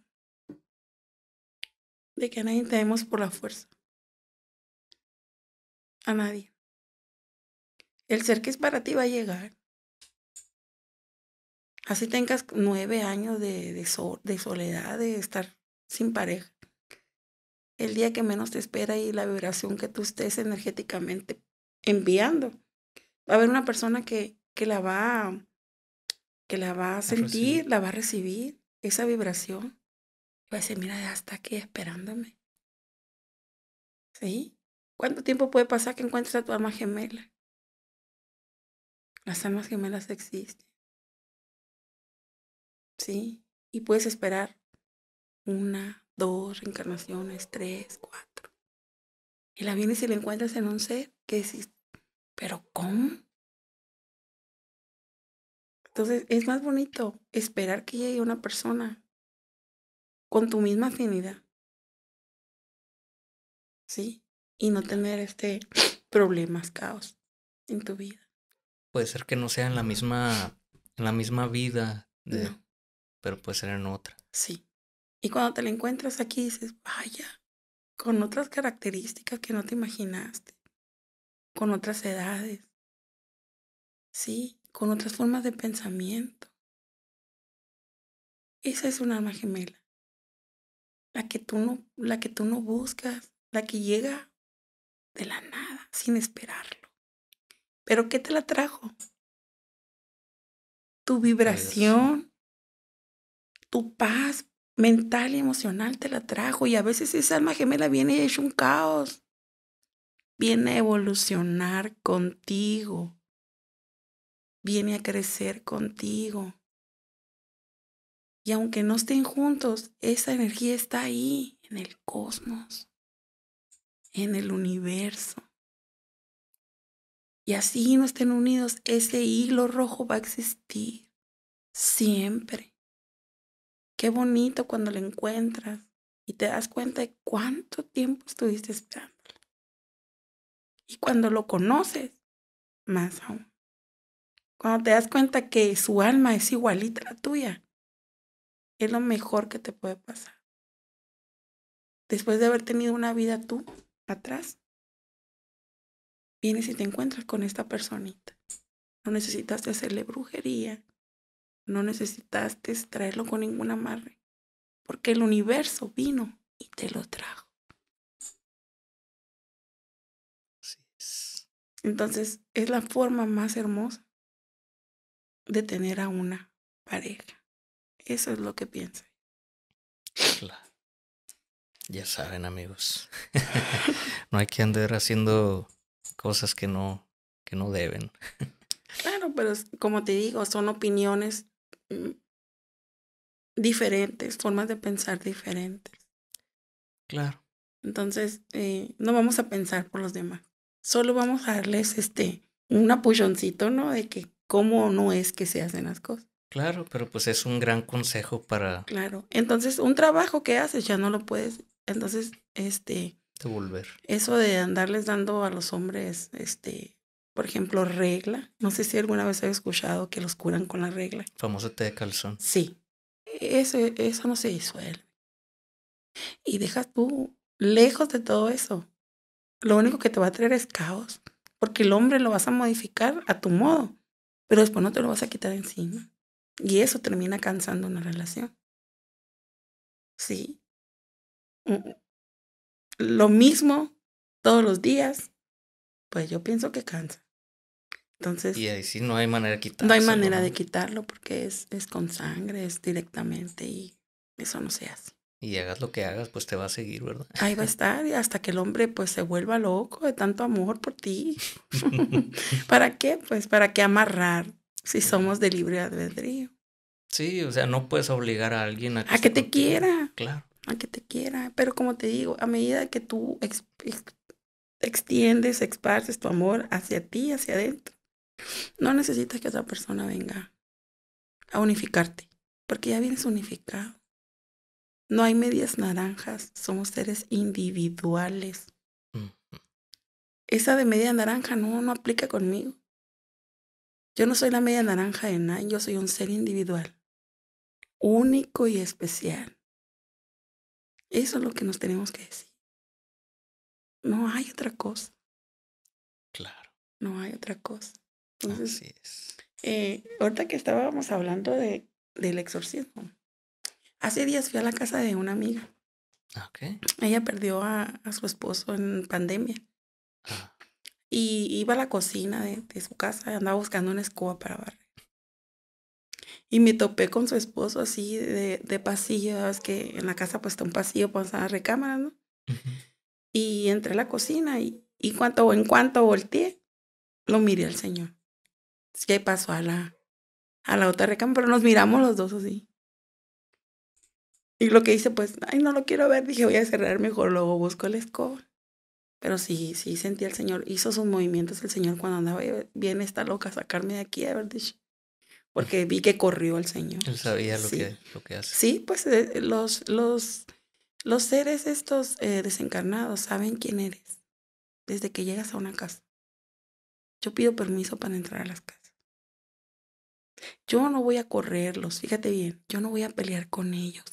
[SPEAKER 4] de que a nadie tenemos por la fuerza. A nadie. El ser que es para ti va a llegar. Así tengas
[SPEAKER 1] nueve años de, de, soledad, de estar sin pareja. El día que menos te espera y la vibración que tú estés energéticamente enviando. Va a haber una persona que, que la va a que la va a sentir, la va a recibir, esa vibración. Va a decir, mira, hasta está aquí esperándome.
[SPEAKER 4] ¿Sí? ¿Cuánto tiempo puede pasar que encuentres a tu alma gemela? Las almas gemelas existen. ¿Sí? Y puedes esperar una, dos reencarnaciones, tres, cuatro. Y la vienes y la encuentras en un ser que decís, ¿pero cómo? Entonces es más bonito esperar que llegue una persona con tu misma afinidad. ¿Sí? Y no tener este problemas, caos
[SPEAKER 1] en tu vida
[SPEAKER 2] puede ser que no sea en la misma, en la misma vida, pero puede ser en otra.
[SPEAKER 1] Sí. Y cuando te la encuentras aquí dices, vaya,
[SPEAKER 4] con otras características que no te imaginaste, con otras edades, sí, con otras formas de pensamiento. Esa es una alma gemela. La que tú no, la que tú no buscas, la que llega de la nada, sin esperarlo. ¿Pero qué te la trajo? Tu pues vibración, tu paz mental y emocional te la trajo. Y a veces esa alma gemela viene y es un caos. Viene
[SPEAKER 1] a evolucionar
[SPEAKER 4] contigo. Viene a crecer contigo. Y aunque no estén juntos, esa energía está ahí, en el cosmos, en el universo y así no estén unidos, ese hilo rojo va a existir siempre. Qué bonito cuando lo encuentras y te das cuenta de cuánto tiempo estuviste esperándolo. Y cuando lo conoces, más aún. Cuando te das cuenta que su alma es igualita a la tuya, es lo mejor que te puede pasar. Después de haber tenido una vida tú atrás, vienes y te encuentras
[SPEAKER 1] con esta personita. No necesitaste hacerle brujería, no necesitaste
[SPEAKER 4] traerlo con ninguna amarre, porque el universo vino y te lo trajo. Entonces es la forma más hermosa de tener a una pareja. Eso es lo que pienso.
[SPEAKER 3] Ya saben
[SPEAKER 2] amigos, no hay que andar haciendo cosas que no, que no deben.
[SPEAKER 1] Claro, pero como te digo, son opiniones mm, diferentes, formas de pensar diferentes. Claro. Entonces, eh, no vamos a pensar por los demás. Solo vamos a darles este un apoyoncito, ¿no? De que cómo no es que se hacen las cosas.
[SPEAKER 2] Claro, pero pues es un gran consejo para.
[SPEAKER 1] Claro. Entonces, un trabajo que haces ya no lo puedes. Entonces, este, de volver. Eso de andarles dando a los hombres, este, por ejemplo, regla. No sé si alguna vez he escuchado que los curan con la regla.
[SPEAKER 2] Famoso té de calzón. Sí.
[SPEAKER 1] E-, eso, eso no se disuelve. Y deja tú lejos de todo eso. Lo único que te va a traer es caos, porque el hombre lo
[SPEAKER 4] vas a modificar a tu modo, pero después no te lo vas a quitar encima. Y eso termina cansando una relación. Sí. Mm, lo mismo todos los días, pues yo pienso que cansa.
[SPEAKER 2] Entonces. Y ahí sí no hay manera de quitarlo. No hay manera de
[SPEAKER 1] quitarlo porque es, es con sangre, es directamente y eso no se hace.
[SPEAKER 2] Y hagas lo que hagas, pues te va a seguir, ¿verdad?
[SPEAKER 1] Ahí va a estar y hasta que el hombre pues se vuelva loco de tanto amor por ti. ¿Para qué? Pues para qué amarrar si somos de libre albedrío.
[SPEAKER 2] Sí, o sea, no puedes obligar a alguien a que, te quiera. Claro
[SPEAKER 1] a que te quiera. Pero como te digo, a medida que tú extiendes, exparces tu amor hacia ti, hacia adentro, no necesitas que otra persona venga a unificarte, porque ya vienes unificado. No hay medias naranjas, somos seres individuales. Esa de media naranja no, no aplica
[SPEAKER 4] conmigo. Yo no soy la media naranja de nadie, yo soy un ser individual, único y especial. Eso es lo que nos tenemos que decir. No hay otra cosa. Claro. No hay otra cosa. Entonces, Así es. Eh, ahorita que estábamos hablando de, del
[SPEAKER 1] exorcismo, hace días fui a la casa de una amiga. Ah, ok. Ella perdió a, su esposo en pandemia. Ah. Y iba a la cocina de, de su casa, andaba buscando una escoba para barrer. Y me topé con su esposo así de, de pasillo, es que en la casa pues está un pasillo para pues, usar recámara, ¿no? Y entré a la cocina y, y cuanto, en cuanto volteé, lo miré al señor. Así que pasó a la, a la otra recámara, pero nos miramos los dos así. Y lo que hice, pues, ay, no lo quiero ver, dije, voy a cerrar mejor, luego busco el escoba. Pero sí, sí sentí al Señor, hizo sus movimientos el Señor cuando andaba, eh, bien está loca, sacarme de aquí, ver, dije porque vi que corrió el Señor.
[SPEAKER 3] Él sabía lo, que, lo que hace. Sí,
[SPEAKER 1] pues eh, los, los, los seres estos eh, desencarnados saben quién eres desde que llegas a una casa. Yo
[SPEAKER 4] pido permiso para entrar a las casas. Yo no voy a correrlos, fíjate bien, yo no voy a pelear con ellos.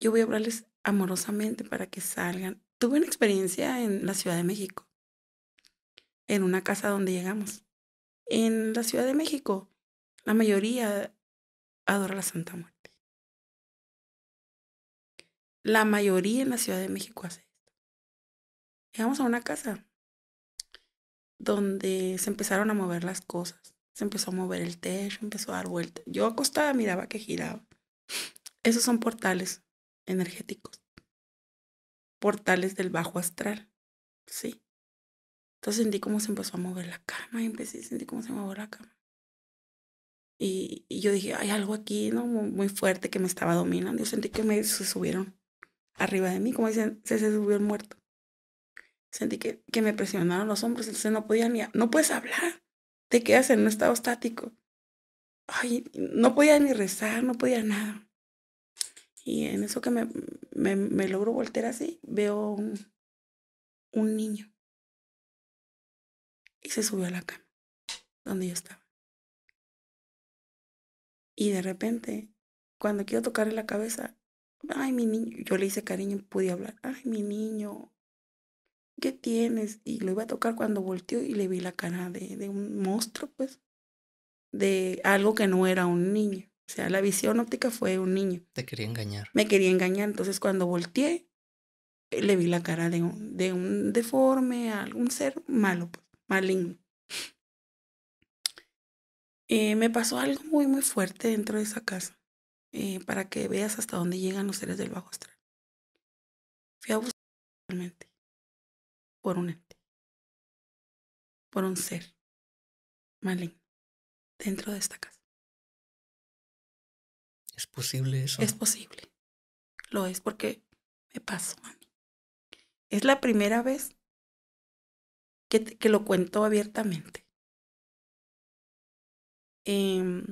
[SPEAKER 4] Yo voy a hablarles
[SPEAKER 1] amorosamente para que salgan. Tuve una experiencia en la Ciudad de México,
[SPEAKER 4] en una casa donde llegamos. En la Ciudad de México, la mayoría adora la Santa Muerte. La mayoría en la Ciudad de México hace esto. Llegamos a una casa
[SPEAKER 1] donde se empezaron a mover las cosas. Se empezó a mover el techo, empezó a dar vueltas. Yo
[SPEAKER 4] acostada miraba que giraba. Esos son portales energéticos. Portales del bajo astral. Sí. Entonces sentí cómo se empezó a mover la cama y empecé a cómo se movió la cama. Y, yo
[SPEAKER 1] dije, hay algo aquí, ¿no? Muy, fuerte que me estaba dominando. Yo sentí que me se subieron arriba de mí, como dicen, se, se subió el muerto. Sentí que, que me presionaron los hombros, entonces no podía ni, no puedes hablar. Te quedas en un estado estático. Ay,
[SPEAKER 3] no
[SPEAKER 4] podía ni rezar, no podía nada. Y en eso que me, me, logro voltear así, veo un niño y se subió a la cama donde yo estaba. Y de repente, cuando quiero tocarle la cabeza, ay, mi niño, yo le hice cariño
[SPEAKER 1] y pude hablar, ay, mi niño, ¿qué tienes? Y lo iba a tocar cuando volteó y le vi la cara de, un monstruo, pues, de algo que no era un niño. O sea, la visión óptica fue un niño.
[SPEAKER 2] Te quería engañar.
[SPEAKER 1] Me quería engañar. Entonces, cuando volteé, eh, le vi la cara de un, de un deforme, algún ser malo, pues. Maligno. Eh, me pasó algo muy, muy fuerte
[SPEAKER 4] dentro de esa casa, eh, para que veas hasta dónde llegan los seres del bajo astral.
[SPEAKER 3] Fui buscar realmente por un ente, por un ser, Maligno. dentro de esta casa. ¿Es posible eso? Es posible.
[SPEAKER 4] Lo es porque me pasó a mí. Es la primera vez que, lo cuento abiertamente. Eh,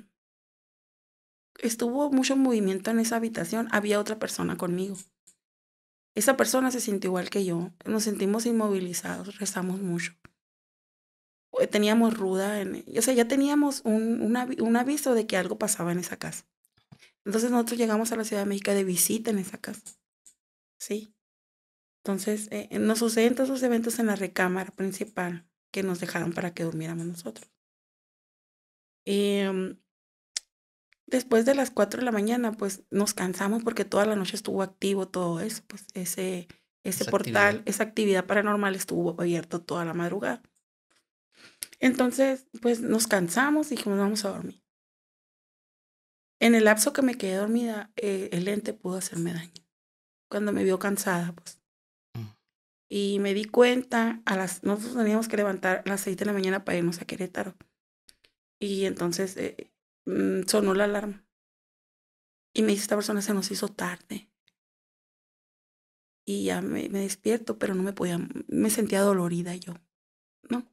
[SPEAKER 4] estuvo mucho movimiento en esa habitación, había otra persona conmigo.
[SPEAKER 1] Esa persona se sintió igual que yo, nos sentimos inmovilizados, rezamos mucho. Eh, teníamos ruda, en, o sea, ya teníamos un, un aviso de que algo pasaba en esa casa. Entonces nosotros llegamos a la Ciudad de México de visita en esa casa. Sí. Entonces, nos eh, suceden todos esos eventos en la recámara principal que nos dejaron para que durmiéramos nosotros. Em, después de las 4 de la mañana, pues nos cansamos porque toda la noche estuvo activo todo eso, pues ese, ese portal, esa actividad paranormal estuvo abierto toda la madrugada. Entonces, pues nos cansamos y dijimos, vamos a dormir. En el lapso que me quedé dormida, eh, el ente pudo hacerme daño. Cuando me vio cansada, pues y me di cuenta, a las, nosotros teníamos que levantar a
[SPEAKER 4] las seis de la mañana para irnos a Querétaro. Y entonces eh, mm, sonó la alarma. Y me dice, esta persona se nos hizo tarde. Y ya me, despierto, pero no me podía, me sentía dolorida yo, ¿no?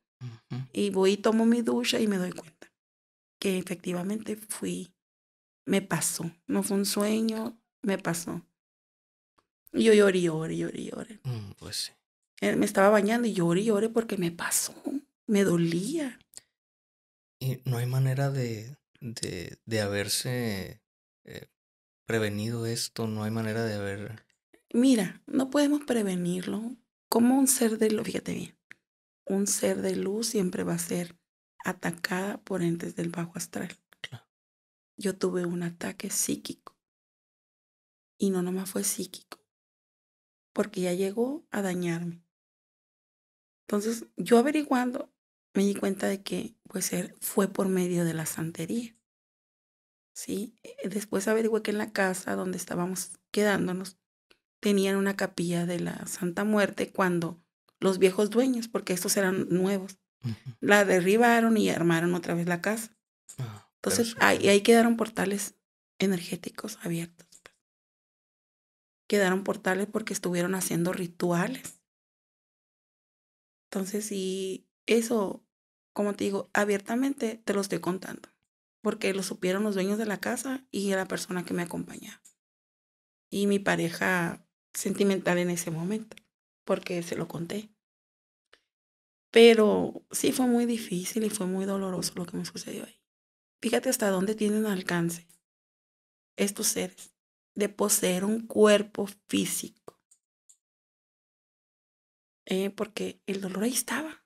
[SPEAKER 1] Y voy y tomo mi ducha y me doy cuenta que efectivamente fui, me pasó. No fue un sueño, me pasó. Y yo lloré, lloré, lloré, lloré.
[SPEAKER 2] Mm, pues sí.
[SPEAKER 1] Eh, me estaba bañando y lloré y lloré porque me pasó, me dolía.
[SPEAKER 2] Y no hay manera de, de, haberse eh, prevenido esto, no hay manera de haber...
[SPEAKER 1] Mira, no podemos prevenirlo. Como un ser de luz, fíjate bien, un ser de luz siempre va a ser atacada por entes del bajo astral. Yo
[SPEAKER 4] tuve un ataque psíquico. Y no nomás fue psíquico, porque ya llegó a dañarme. Entonces, yo averiguando, me di cuenta de que pues, fue por medio de la santería.
[SPEAKER 1] ¿Sí? Eh, después averigué que en la casa donde estábamos quedándonos tenían una capilla de la Santa Muerte cuando los viejos dueños, porque estos eran nuevos, la derribaron y armaron otra vez la casa. Ah, Entonces ahí, ahí, quedaron
[SPEAKER 4] portales energéticos abiertos. Pues. Quedaron portales porque estuvieron haciendo rituales entonces, y
[SPEAKER 1] eso, como te digo, abiertamente te lo estoy contando, porque lo supieron los dueños de la casa y la persona que me acompañaba. Y mi pareja sentimental en ese momento, porque se lo conté. Pero sí fue muy difícil y fue muy doloroso lo que me sucedió ahí. Fíjate hasta dónde tienen alcance
[SPEAKER 4] estos seres de poseer un cuerpo físico eh, porque el dolor ahí estaba.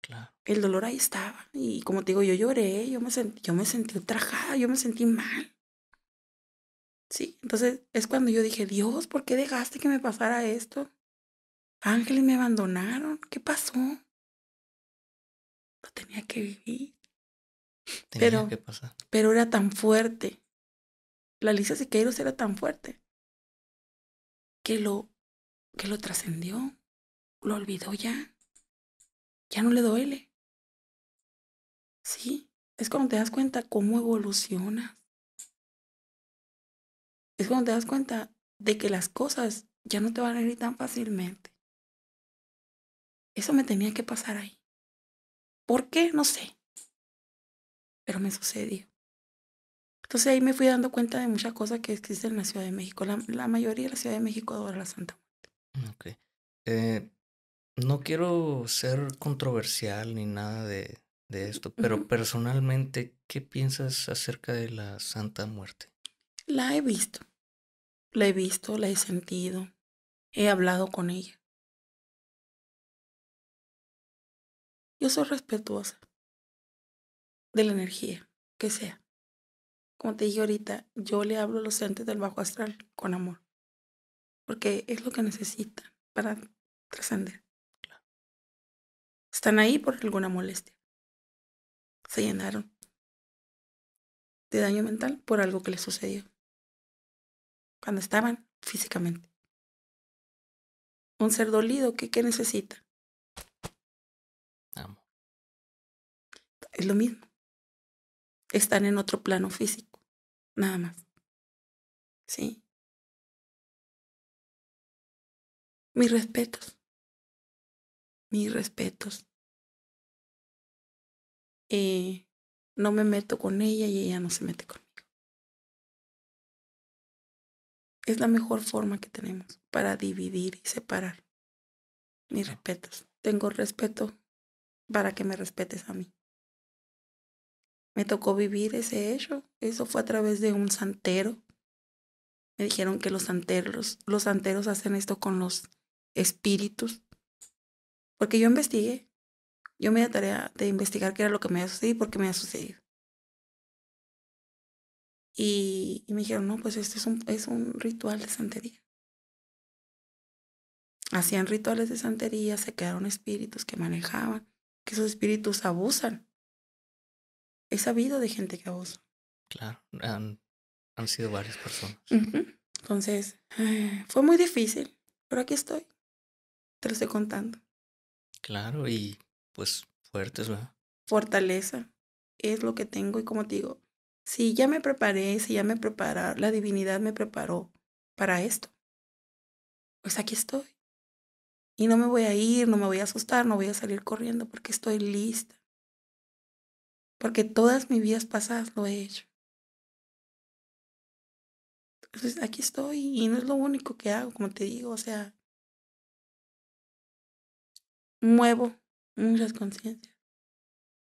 [SPEAKER 4] Claro. El dolor ahí estaba. Y como te digo, yo lloré, yo me, sentí, yo me sentí ultrajada,
[SPEAKER 1] yo me sentí mal. Sí, entonces es cuando yo dije, Dios, ¿por qué
[SPEAKER 4] dejaste que me pasara esto? Ángeles me abandonaron, ¿qué pasó? Lo tenía que vivir. pero, Pero era tan fuerte. La Lisa Siqueiros era tan fuerte que lo, que lo trascendió. Lo olvidó ya. Ya no le duele. Sí, es cuando te das cuenta cómo evoluciona. Es cuando te das cuenta de que las cosas ya no te van a ir tan fácilmente. Eso me tenía que pasar ahí. ¿Por qué? No sé. Pero me sucedió.
[SPEAKER 1] Entonces ahí me fui dando cuenta de muchas cosas que existen en la Ciudad de México. La, mayoría de la Ciudad de México adora la Santa
[SPEAKER 2] Muerte. Ok. Eh, no quiero ser controversial ni nada de, de esto, pero personalmente, ¿qué piensas acerca
[SPEAKER 3] de la Santa Muerte?
[SPEAKER 4] La he visto, la he visto, la he sentido, he hablado con ella. Yo soy respetuosa de la energía, que sea. Como te dije ahorita, yo le hablo a los entes del bajo astral con amor, porque es lo que necesitan para trascender. Están ahí por alguna molestia. Se llenaron de daño mental por algo que les sucedió cuando estaban
[SPEAKER 3] físicamente.
[SPEAKER 4] Un ser dolido, que qué necesita? Amo. Es lo mismo. Están en otro plano
[SPEAKER 3] físico, nada más. ¿Sí? Mis respetos mis respetos.
[SPEAKER 4] Eh, no me meto con ella y ella no se mete conmigo. Es la mejor forma que tenemos para dividir y separar. Mis respetos. Tengo respeto para que me respetes a mí. Me tocó vivir ese hecho.
[SPEAKER 1] Eso fue a través de un santero. Me dijeron que los santeros, los santeros
[SPEAKER 4] hacen esto con los espíritus porque yo investigué. Yo me di tarea de investigar qué era lo que me había sucedido y por qué me había sucedido. Y, y, me dijeron, no, pues este es un, es un ritual de santería. Hacían rituales de santería, se quedaron espíritus que manejaban, que esos espíritus abusan. He sabido de gente que abusa.
[SPEAKER 2] Claro, han, han sido varias personas.
[SPEAKER 1] Entonces, fue muy difícil, pero aquí estoy. Te lo estoy contando.
[SPEAKER 2] Claro, y pues fuertes, ¿verdad?
[SPEAKER 1] Fortaleza es lo que tengo y como te digo, si ya me preparé, si ya me preparó, la divinidad me preparó para esto,
[SPEAKER 4] pues aquí estoy. Y no me voy a ir, no me voy a asustar, no voy a salir corriendo porque estoy lista. Porque todas mis vidas pasadas lo he hecho. Entonces aquí estoy y no es lo único que hago, como te digo, o sea, muevo muchas conciencias.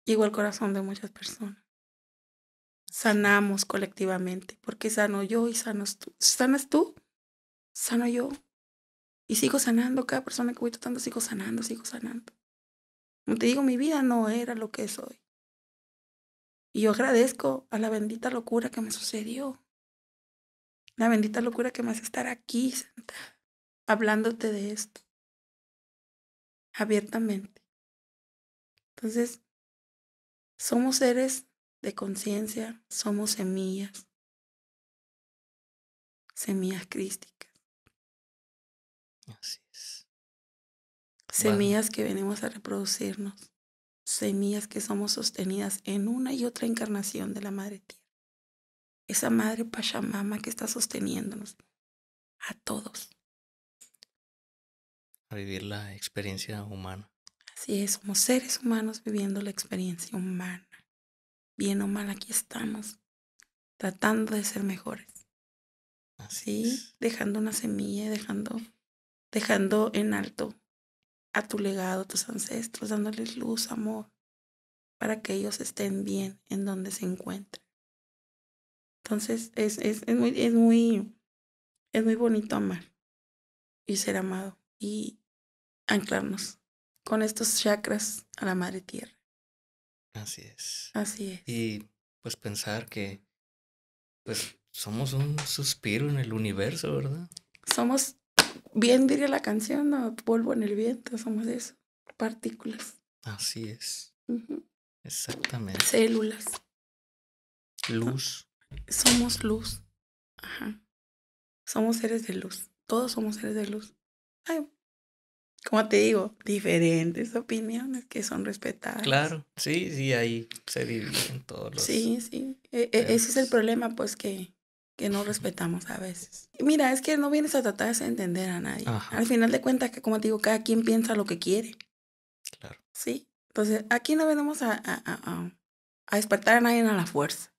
[SPEAKER 4] Llego al corazón de muchas personas. Sanamos
[SPEAKER 1] colectivamente, porque sano yo y sanas tú. Sanas tú, sano yo.
[SPEAKER 4] Y sigo sanando, cada persona que voy tratando, sigo sanando, sigo sanando. Como te digo, mi vida no era lo que es hoy. Y yo agradezco a la bendita locura que me sucedió. La bendita locura que me hace estar aquí sentada, hablándote de esto abiertamente. Entonces, somos seres de conciencia, somos semillas, semillas crísticas. Así es. Semillas que venimos a reproducirnos,
[SPEAKER 1] semillas que somos sostenidas en una y otra encarnación de la Madre Tierra.
[SPEAKER 4] Esa Madre Pachamama que está sosteniéndonos a todos
[SPEAKER 2] vivir la experiencia humana.
[SPEAKER 4] Así es, somos
[SPEAKER 1] seres humanos viviendo la experiencia humana. Bien o mal, aquí estamos, tratando de ser mejores. Así dejando una semilla, dejando, dejando en alto a tu legado, a tus ancestros, dándoles
[SPEAKER 4] luz, amor, para que ellos estén bien en donde se encuentren. Entonces es, muy, es, muy, es muy bonito amar y ser amado. Y, anclarnos con estos chakras
[SPEAKER 1] a la madre tierra.
[SPEAKER 2] Así es. Así es. Y pues pensar que pues somos un suspiro en el universo, ¿verdad?
[SPEAKER 1] Somos, bien diría la canción, polvo en el viento, somos eso, partículas.
[SPEAKER 2] Así
[SPEAKER 3] es. Exactamente. Células. Luz.
[SPEAKER 4] Somos luz. Ajá. Somos seres de luz. Todos somos
[SPEAKER 1] seres de luz. Ay, como te digo, diferentes opiniones que son respetadas. Claro,
[SPEAKER 2] sí, sí, ahí se dividen todos los... Sí, sí,
[SPEAKER 1] e, e, ese es el problema, pues que, que no respetamos a veces. Mira, es que no vienes a tratar de entender a nadie. Al final de cuentas, que como te digo, cada quien piensa lo que quiere. Claro. Sí, entonces aquí no venimos a, a, a, despertar a nadie a la fuerza.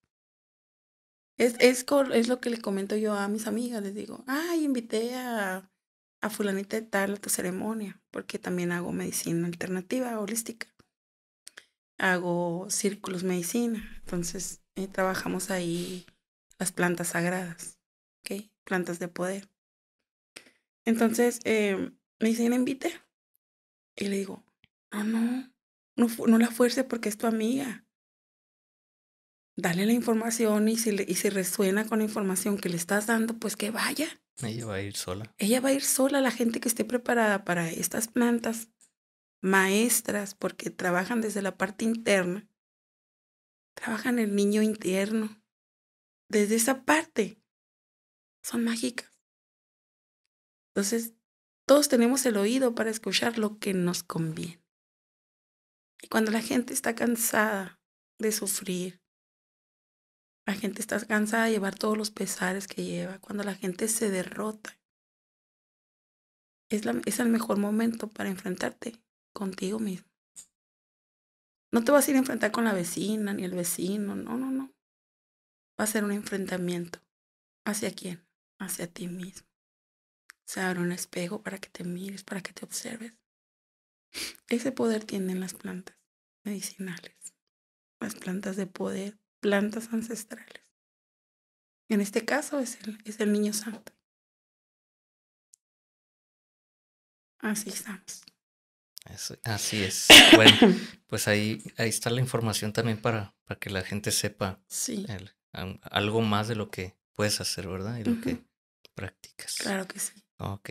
[SPEAKER 1] Es, es, es lo que le comento yo a mis amigas, les digo, ay, invité a a fulanita de tal a tu ceremonia, porque también hago medicina alternativa, holística. Hago círculos medicina, entonces eh, trabajamos ahí las plantas sagradas, ¿ok? Plantas de poder.
[SPEAKER 4] Entonces eh, me dicen, invite. Y le digo, ah, no, no, la fuerce porque es tu amiga. Dale la información y
[SPEAKER 1] y si resuena con la información que le estás dando, pues que vaya.
[SPEAKER 2] Ella va a ir sola.
[SPEAKER 1] Ella va a ir sola, la gente que esté preparada para estas plantas, maestras, porque
[SPEAKER 4] trabajan desde la parte interna, trabajan el niño interno, desde esa parte, son mágicas. Entonces, todos tenemos el oído para escuchar lo que nos conviene. Y cuando la gente está cansada de sufrir, la gente
[SPEAKER 1] está cansada de llevar todos los pesares que lleva. Cuando la gente se derrota,
[SPEAKER 4] es, el mejor momento para enfrentarte contigo mismo. No te vas a ir a enfrentar con la vecina ni el vecino, no, no, no. Va a ser un enfrentamiento. ¿Hacia quién? Hacia ti mismo. Se abre
[SPEAKER 1] un espejo para que te mires, para que te observes. Ese poder tienen las plantas
[SPEAKER 4] medicinales, las plantas de poder plantas ancestrales. En este caso es el, es el niño santo. Así estamos.
[SPEAKER 3] así es. bueno,
[SPEAKER 2] pues ahí, ahí está la información también para, para que la gente sepa algo más de lo que puedes hacer, ¿verdad? Y lo que practicas. Claro que sí. Ok.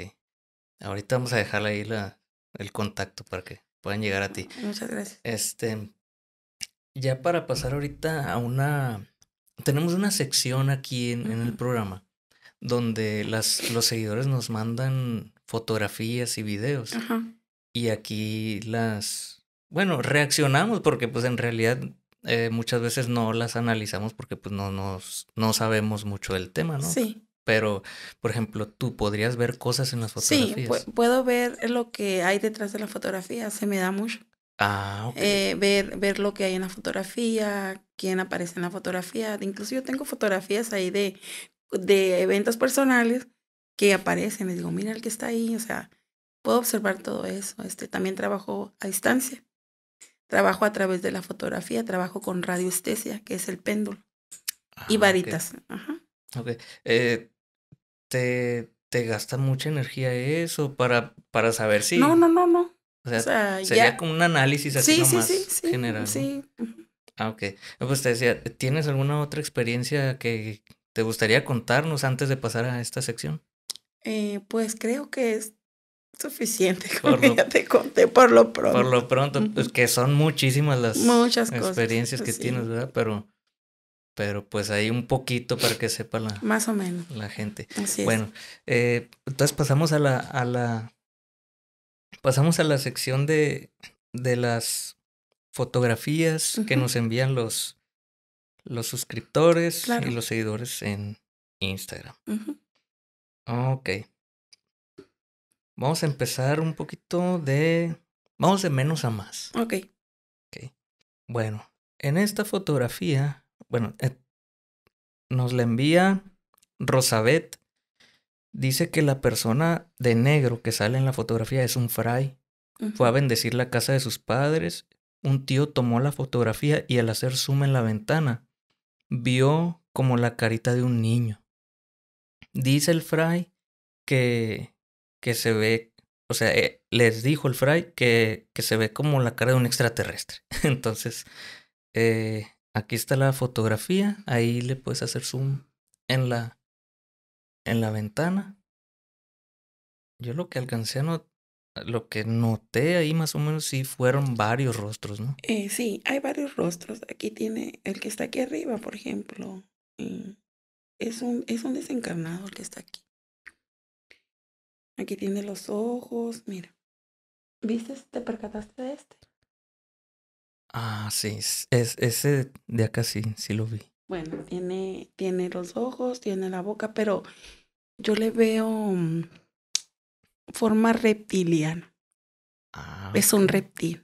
[SPEAKER 2] Ahorita vamos a dejar ahí la, el contacto para que puedan llegar a ti. Muchas gracias. Este, ya para pasar ahorita a una... Tenemos una sección aquí en, el programa donde las, los seguidores nos mandan fotografías y videos. Ajá. Y aquí las... Bueno, reaccionamos porque pues en realidad eh, muchas veces no las analizamos porque pues no, nos, no sabemos mucho del tema, ¿no? Sí. Pero, por ejemplo, tú podrías ver cosas en las fotografías.
[SPEAKER 1] Sí, puedo ver lo que hay detrás de la fotografía, se me da mucho. Ah, eh, ver, ver lo que hay en la fotografía, quién aparece en la fotografía. Incluso yo tengo fotografías ahí de, de eventos personales que aparecen. Les digo, mira el que está ahí. O sea, puedo observar todo eso. Este, también trabajo a distancia. Trabajo a través de la fotografía, trabajo con radioestesia que es el péndulo. y ah, varitas.
[SPEAKER 2] ok eh, te, te gasta mucha energía eso para, para saber si. No, no, no, no. O sea, sería como un análisis así sí, nomás sí, sí, Sí. Ah, ok. Ah, pues te decía, ¿tienes alguna otra experiencia que te gustaría contarnos antes de pasar a esta sección?
[SPEAKER 1] Eh, pues creo que es suficiente, como ya te conté por lo pronto. Por
[SPEAKER 2] lo pronto, pues que son muchísimas las experiencias que tienes, ¿verdad? Pero pero pues ahí un poquito para que sepa la, Más o menos. la gente. Así bueno, es. Eh, entonces pasamos a la, a la pasamos a la sección de, de las fotografías que nos envían los, los suscriptores y los seguidores en Instagram. Ok. Vamos a empezar un poquito de... Vamos de menos a más. Ok. Bueno, en esta fotografía, bueno, eh, nos la envía Rosabeth dice que la persona de negro que sale en la fotografía es un fray. Fue a bendecir la casa de sus padres. Un tío tomó la fotografía y al hacer zoom en la ventana, vio como la carita de un niño. Dice el fray que, que se ve, o sea, eh, les dijo el fray que, que, se ve como la cara de un extraterrestre. Entonces, eh, aquí está la fotografía, ahí le puedes hacer zoom en la, en la ventana, yo lo que alcancé no, lo que noté ahí más o menos sí fueron varios rostros,
[SPEAKER 3] ¿no?
[SPEAKER 1] Eh, sí, hay varios rostros. Aquí tiene el que está aquí arriba, por ejemplo. Mm,
[SPEAKER 4] es un, es un desencarnado el que está aquí. Aquí tiene los ojos, mira. ¿Viste? Este? ¿Te percataste de este?
[SPEAKER 2] Ah, sí, es, ese de acá sí, sí lo vi.
[SPEAKER 1] Bueno, tiene, tiene los ojos, tiene la boca, pero yo le veo mm, forma reptiliana. Ah, Es un reptil.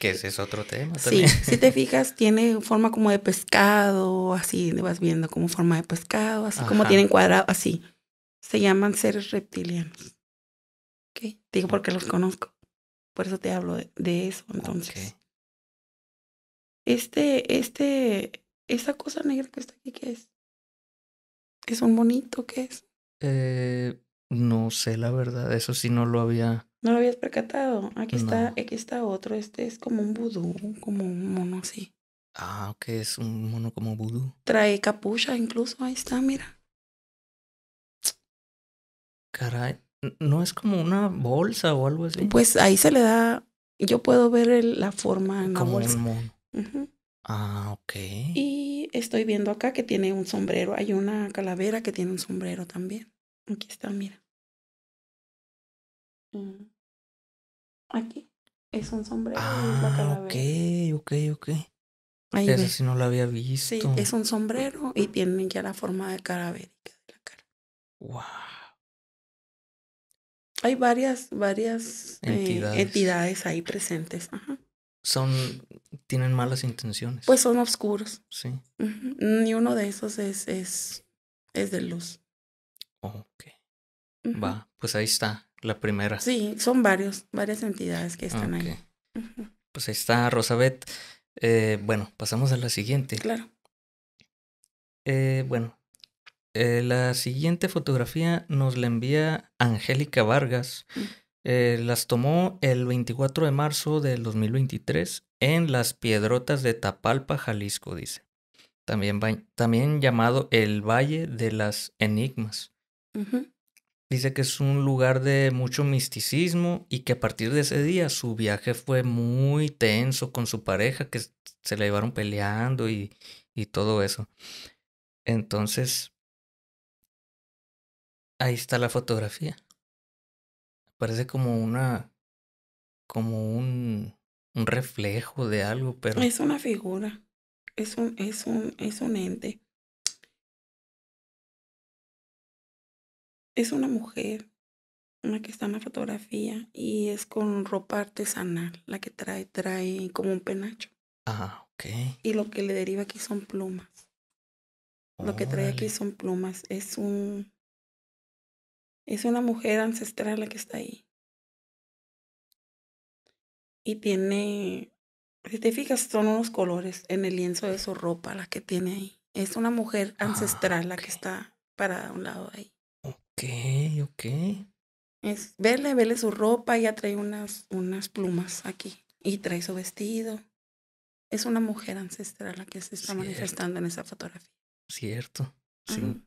[SPEAKER 2] Que ese es otro tema. Sí, si
[SPEAKER 1] te fijas, tiene forma como de pescado, así le vas viendo como forma de pescado, así como tienen cuadrado, así. Se llaman seres
[SPEAKER 4] reptilianos. ¿Ok? Digo porque los conozco. Por eso te hablo de, de eso, entonces este, este, esa cosa negra que está aquí, ¿qué es? ¿Es un bonito? ¿Qué es?
[SPEAKER 3] Eh,
[SPEAKER 2] no sé, la verdad. Eso sí no lo había.
[SPEAKER 1] No lo habías percatado. Aquí está, aquí está otro. Este es como un vudú, como un mono así.
[SPEAKER 2] Ah, ok, es un mono como vudú.
[SPEAKER 1] Trae capucha incluso, ahí está, mira.
[SPEAKER 2] Caray, ¿no es como una bolsa o algo así? Pues ahí
[SPEAKER 1] se le da, yo puedo ver la forma en como la mono.
[SPEAKER 2] Ah, ok. Y
[SPEAKER 1] estoy
[SPEAKER 4] viendo acá que tiene un sombrero. Hay una calavera que tiene un sombrero también.
[SPEAKER 3] Aquí está, mira. Mm. Aquí. Es un sombrero. Ah,
[SPEAKER 4] ok, ok, ok.
[SPEAKER 3] Ahí Eso sí no la había visto. Sí, es un
[SPEAKER 1] sombrero y tiene ya la forma de calavera de la cara. Wow. Hay varias, varias eh, entidades ahí presentes. Ajá
[SPEAKER 2] son tienen malas intenciones.
[SPEAKER 1] Pues son oscuros. Sí. Ni uno de esos es, es, es de luz.
[SPEAKER 2] Ok. Va, pues ahí está, la primera.
[SPEAKER 1] Sí, son varios, varias entidades que están ahí.
[SPEAKER 2] Pues ahí está, Rosabeth. Eh, bueno, pasamos a la siguiente. Claro. Eh, bueno, eh, la siguiente fotografía nos la envía Angélica Vargas. Eh, las tomó el 24 de marzo del 2023 en las Piedrotas de Tapalpa, Jalisco, dice. También, también llamado el Valle de las Enigmas. Dice que es un lugar de mucho misticismo y que a partir de ese día su viaje fue muy tenso con su pareja, que se la llevaron peleando y todo eso.
[SPEAKER 3] Entonces, ahí está la fotografía parece como una, como un, un reflejo de algo, pero...
[SPEAKER 4] Es una figura, es un, es un, es un ente. Es una mujer, una que está en la fotografía, y es con ropa artesanal, la que
[SPEAKER 1] trae, trae como un penacho. Ah, ok. Y lo que le deriva aquí son plumas.
[SPEAKER 3] lo que trae aquí
[SPEAKER 4] son plumas. Es un es una mujer ancestral la que está ahí. Y tiene, si te fijas, son unos colores en el lienzo de su ropa la que tiene ahí.
[SPEAKER 1] Es una mujer ah, ancestral la que está para un lado ahí.
[SPEAKER 3] Ok,
[SPEAKER 2] ok.
[SPEAKER 1] Es, vele, vele su ropa, y trae unas, unas plumas aquí y trae su vestido. Es una mujer ancestral la que se está manifestando en esa fotografía.
[SPEAKER 2] Cierto, sí.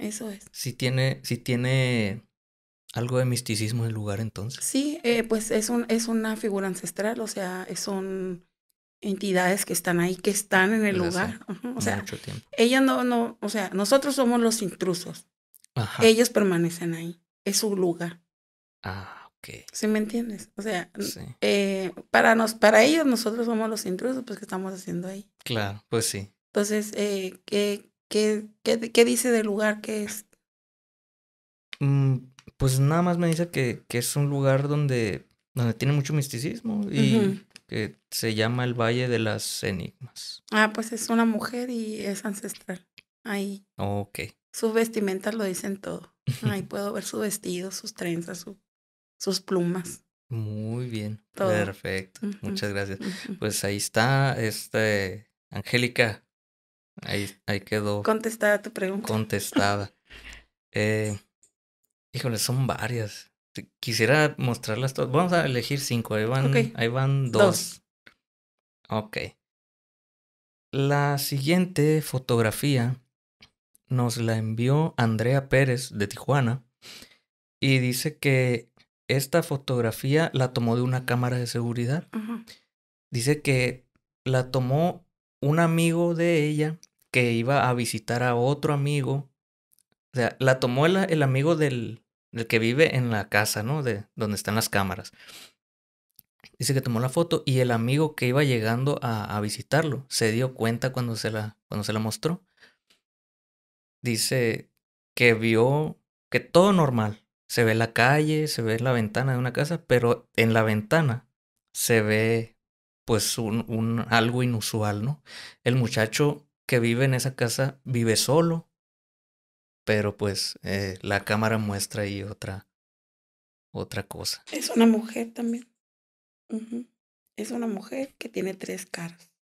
[SPEAKER 2] Eso es. Si tiene, si tiene algo de misticismo en el lugar entonces.
[SPEAKER 1] Sí, eh, pues es, un, es una figura ancestral, o sea, son entidades que están ahí, que están en el lugar. o sea, mucho tiempo. ella no, no, o sea, nosotros somos los intrusos. Ajá. Ellos permanecen ahí, es su lugar.
[SPEAKER 2] Ah, ok.
[SPEAKER 1] ¿Sí me entiendes? O sea, eh, para, nos, para ellos nosotros somos los intrusos, pues que estamos haciendo ahí.
[SPEAKER 3] Claro, pues sí.
[SPEAKER 1] Entonces, eh, ¿Qué, dice del lugar que es?
[SPEAKER 2] Mm, pues nada más me dice que, es un lugar donde, donde tiene mucho misticismo y que se llama el Valle de las Enigmas.
[SPEAKER 1] Ah, pues es una mujer y es ancestral. Ahí. Ok. Sus vestimentas lo dicen todo. Ahí puedo ver su vestido, sus trenzas, sus plumas.
[SPEAKER 2] Muy bien. Perfecto. Muchas gracias. Pues ahí está este Angélica Ahí, ahí quedó.
[SPEAKER 1] Contestada tu pregunta.
[SPEAKER 2] Contestada. Eh, híjole, son varias. Quisiera mostrarlas todas. Vamos a elegir cinco. Ahí van, dos. Ok. La siguiente fotografía nos la envió Andrea Pérez de Tijuana y dice que esta fotografía la tomó de una cámara de seguridad. Dice que la tomó un amigo de ella que iba a visitar a otro amigo. O sea, la tomó el, el amigo del, del, que vive en la casa, ¿no? De donde están las cámaras. Dice que tomó la foto y el amigo que iba llegando a, visitarlo se dio cuenta cuando se, la, cuando se la mostró. Dice que vio que todo normal. Se ve la calle, se ve la ventana de una casa, pero en la ventana se ve pues un, un algo inusual, ¿no? El muchacho que vive en esa casa vive solo, pero pues eh, la cámara muestra
[SPEAKER 3] ahí otra, otra cosa.
[SPEAKER 4] Es una mujer también. Es una mujer que tiene tres caras.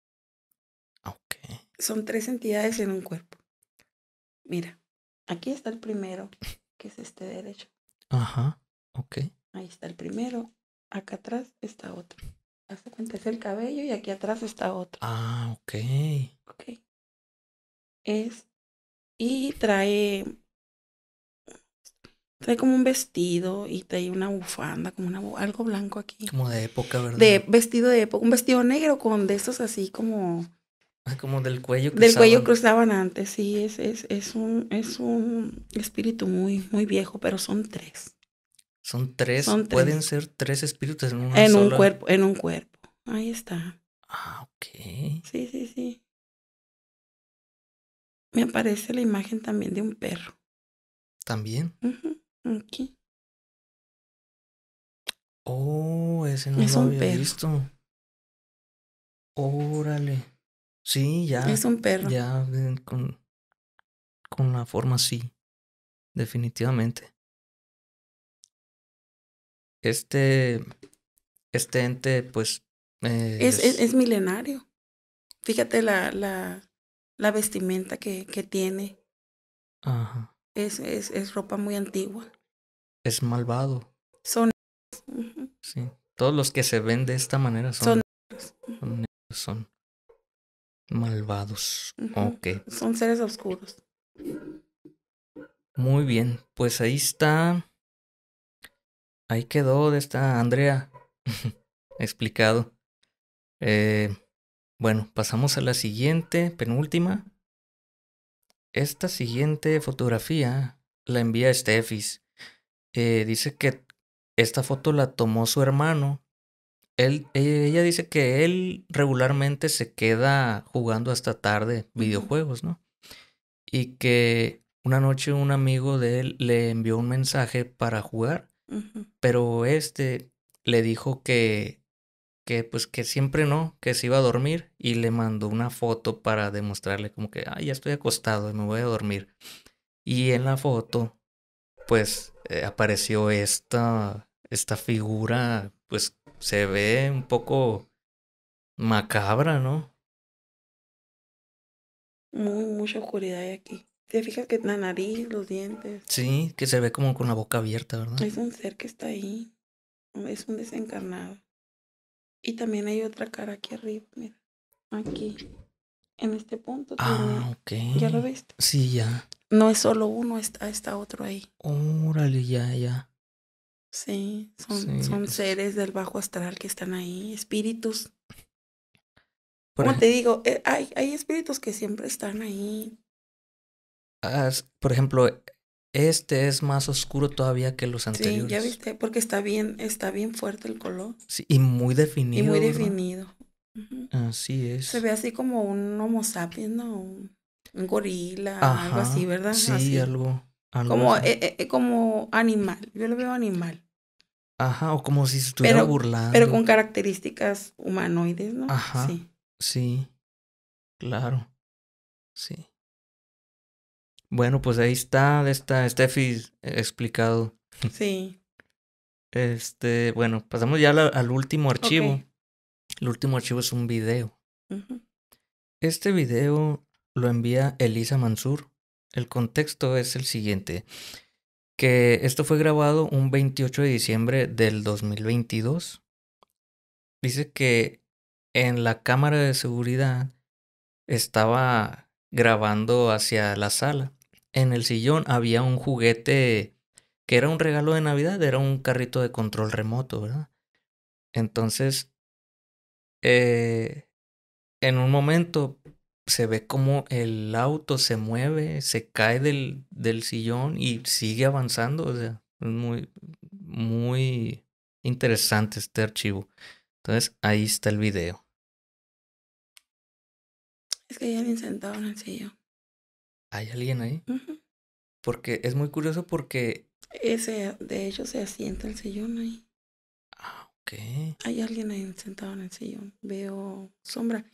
[SPEAKER 4] Ah, okay. Son tres
[SPEAKER 1] entidades en un cuerpo. Mira, aquí está el primero, que es este derecho.
[SPEAKER 3] Ajá, ok.
[SPEAKER 1] Ahí está el primero, acá atrás está otro.
[SPEAKER 4] Hace cuenta es el cabello y aquí atrás está otro.
[SPEAKER 3] Ah, ok.
[SPEAKER 4] Ok es y trae
[SPEAKER 1] trae como un vestido y trae una bufanda, como una, algo blanco aquí. Como de época, ¿verdad? De vestido de época, un vestido negro con de esos así como...
[SPEAKER 2] Ah, como del cuello cruzaban. Del cuello
[SPEAKER 1] cruzaban antes, sí, es, es, es, un, es un espíritu muy, muy viejo, pero son
[SPEAKER 2] tres. Son tres, pueden ser tres espíritus en, una en un cuerpo, en un
[SPEAKER 4] cuerpo. Ahí está. Ah, ok. Sí, sí, sí me aparece la imagen también de un perro. ¿También? aquí. Oh, ese no lo un había visto. Órale. Sí, ya. Es un perro. Ya
[SPEAKER 3] con, con la forma sí. Definitivamente.
[SPEAKER 4] Este. Este ente, pues.
[SPEAKER 3] es, es, es,
[SPEAKER 4] milenario. Fíjate la, la, la
[SPEAKER 1] vestimenta que, que tiene. Ajá. Es, es, ropa muy antigua.
[SPEAKER 2] Es malvado.
[SPEAKER 1] Son. negros. Sí.
[SPEAKER 2] Todos los que se ven de esta manera son. Son. Son, son malvados.
[SPEAKER 1] Son seres oscuros.
[SPEAKER 2] Muy bien. Pues ahí está. Ahí quedó de esta Andrea. Explicado. Eh, bueno, pasamos a la siguiente, penúltima. Esta siguiente fotografía la envía Steffis. Eh, dice que esta foto la tomó su hermano. E-, ella dice que él regularmente se queda jugando hasta tarde videojuegos, ¿no? Y que una noche un amigo de él le envió un mensaje para jugar, pero este le dijo que que pues que siempre no, que se iba a dormir y le mandó una foto para demostrarle como que, Ay, ya estoy acostado y me voy a dormir. Y en la foto, pues eh, apareció esta, esta figura, pues se ve un poco macabra, ¿no?
[SPEAKER 1] Muy, mucha oscuridad hay aquí. Te fijas que la nariz, los dientes.
[SPEAKER 2] Sí, que se ve como con la boca abierta, ¿verdad?
[SPEAKER 1] Es un ser que está ahí. Es un desencarnado. Y también hay otra cara aquí arriba, mira. Aquí. En este punto. Ah,
[SPEAKER 2] ok. ¿Ya lo viste? Sí, ya.
[SPEAKER 1] No es solo uno, está, ah, está otro ahí.
[SPEAKER 2] Órale, ya, ya.
[SPEAKER 1] Sí, son, son pues seres del bajo astral que están ahí, espíritus. Como te digo, eh, hay, hay espíritus que siempre están ahí.
[SPEAKER 2] Por ejemplo, este es más oscuro todavía que los anteriores. Sí, ya
[SPEAKER 1] viste, porque está bien, está bien fuerte el color. Sí, y muy definido. Y muy definido. Así es. Se ve así como un homo sapiens, ¿no? Un, gorila,
[SPEAKER 3] algo así, ¿verdad? Sí, algo. como, eh,
[SPEAKER 1] eh, eh, como animal, yo lo veo animal.
[SPEAKER 2] Ajá, o como si estuviera burlando. Pero con
[SPEAKER 1] características humanoides, ¿no? Ajá.
[SPEAKER 2] Sí, claro. Sí. Bueno, pues ahí está, está Steffi explicado. Sí. Este, bueno, pasamos ya al, último archivo. El último archivo es un video. Este video lo envía Elisa Mansur. El contexto es el siguiente, que esto fue grabado un 28 de diciembre del 2022. Dice que en la cámara de seguridad estaba grabando hacia la sala en el sillón había un juguete que era un regalo de Navidad, era un carrito de control remoto, ¿verdad? Entonces, eh, en un momento se ve como el auto se mueve, se cae del, del sillón y sigue avanzando. O sea, es muy, muy interesante este archivo. Entonces, ahí está el video.
[SPEAKER 4] Es que ya he sentado en el sillón
[SPEAKER 2] hay alguien ahí. Porque es muy curioso porque...
[SPEAKER 1] Ese, de hecho, se asienta el sillón ahí. Ah, ok. Hay alguien ahí sentado en el sillón. Veo sombra.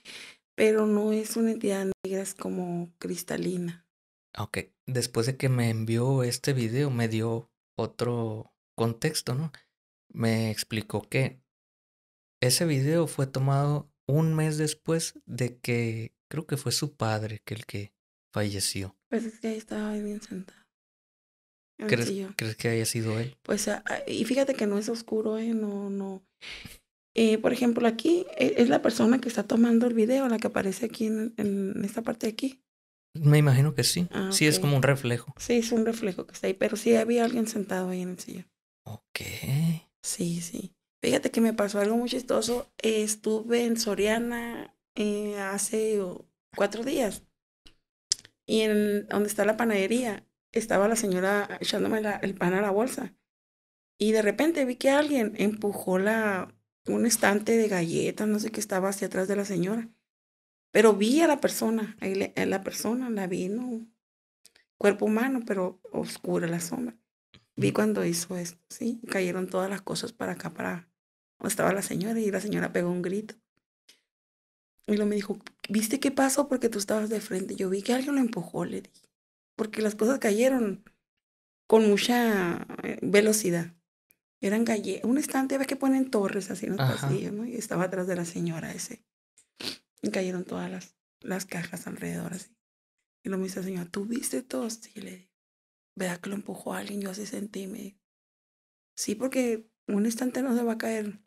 [SPEAKER 1] Pero no es una entidad negra, es como cristalina.
[SPEAKER 2] Ah, ok. Después de que me envió este video, me dio otro contexto, ¿no? Me explicó que ese video fue tomado un mes después de que creo que fue su padre que el que falleció?
[SPEAKER 1] Pues es que ahí estaba bien sentado. ¿Crees, que haya sido él? Pues, ah, ah, y fíjate que no es oscuro, ¿eh? No, no. Eh, por ejemplo, aquí eh, es la persona que está tomando el video, la que aparece aquí en, esta parte de aquí.
[SPEAKER 2] Me imagino que sí. Ah, sí, es como un reflejo.
[SPEAKER 1] Sí, es un reflejo que está ahí, pero sí había alguien sentado ahí en el sillón. Ok. Sí, sí. Fíjate que me pasó algo muy chistoso. estuve en Soriana eh, hace oh, cuatro días. Y en donde está la panadería, estaba la señora echándome el pan a la bolsa. Y de repente vi que alguien empujó la, un estante de galletas, no sé qué estaba hacia atrás de la señora. Pero vi a la persona, a la persona, la vi, ¿no? Cuerpo humano, pero oscura la sombra. Vi cuando hizo esto, ¿sí? Cayeron todas las cosas para acá, para donde estaba la señora, y la señora pegó un grito. Y lo me dijo, ¿viste qué pasó? Porque tú estabas de frente. Yo vi que alguien lo empujó, le dije. Porque las cosas cayeron con mucha eh, velocidad. Eran galletas, un estante, ves que ponen torres así en ¿no? Y estaba atrás de la señora ese. Y cayeron todas las, cajas alrededor así.
[SPEAKER 4] Y lo me dice la señora, ¿tú viste todo? Y le dije, ¿verdad que lo empujó alguien? Yo así sentí, me Sí, porque un estante no se va a caer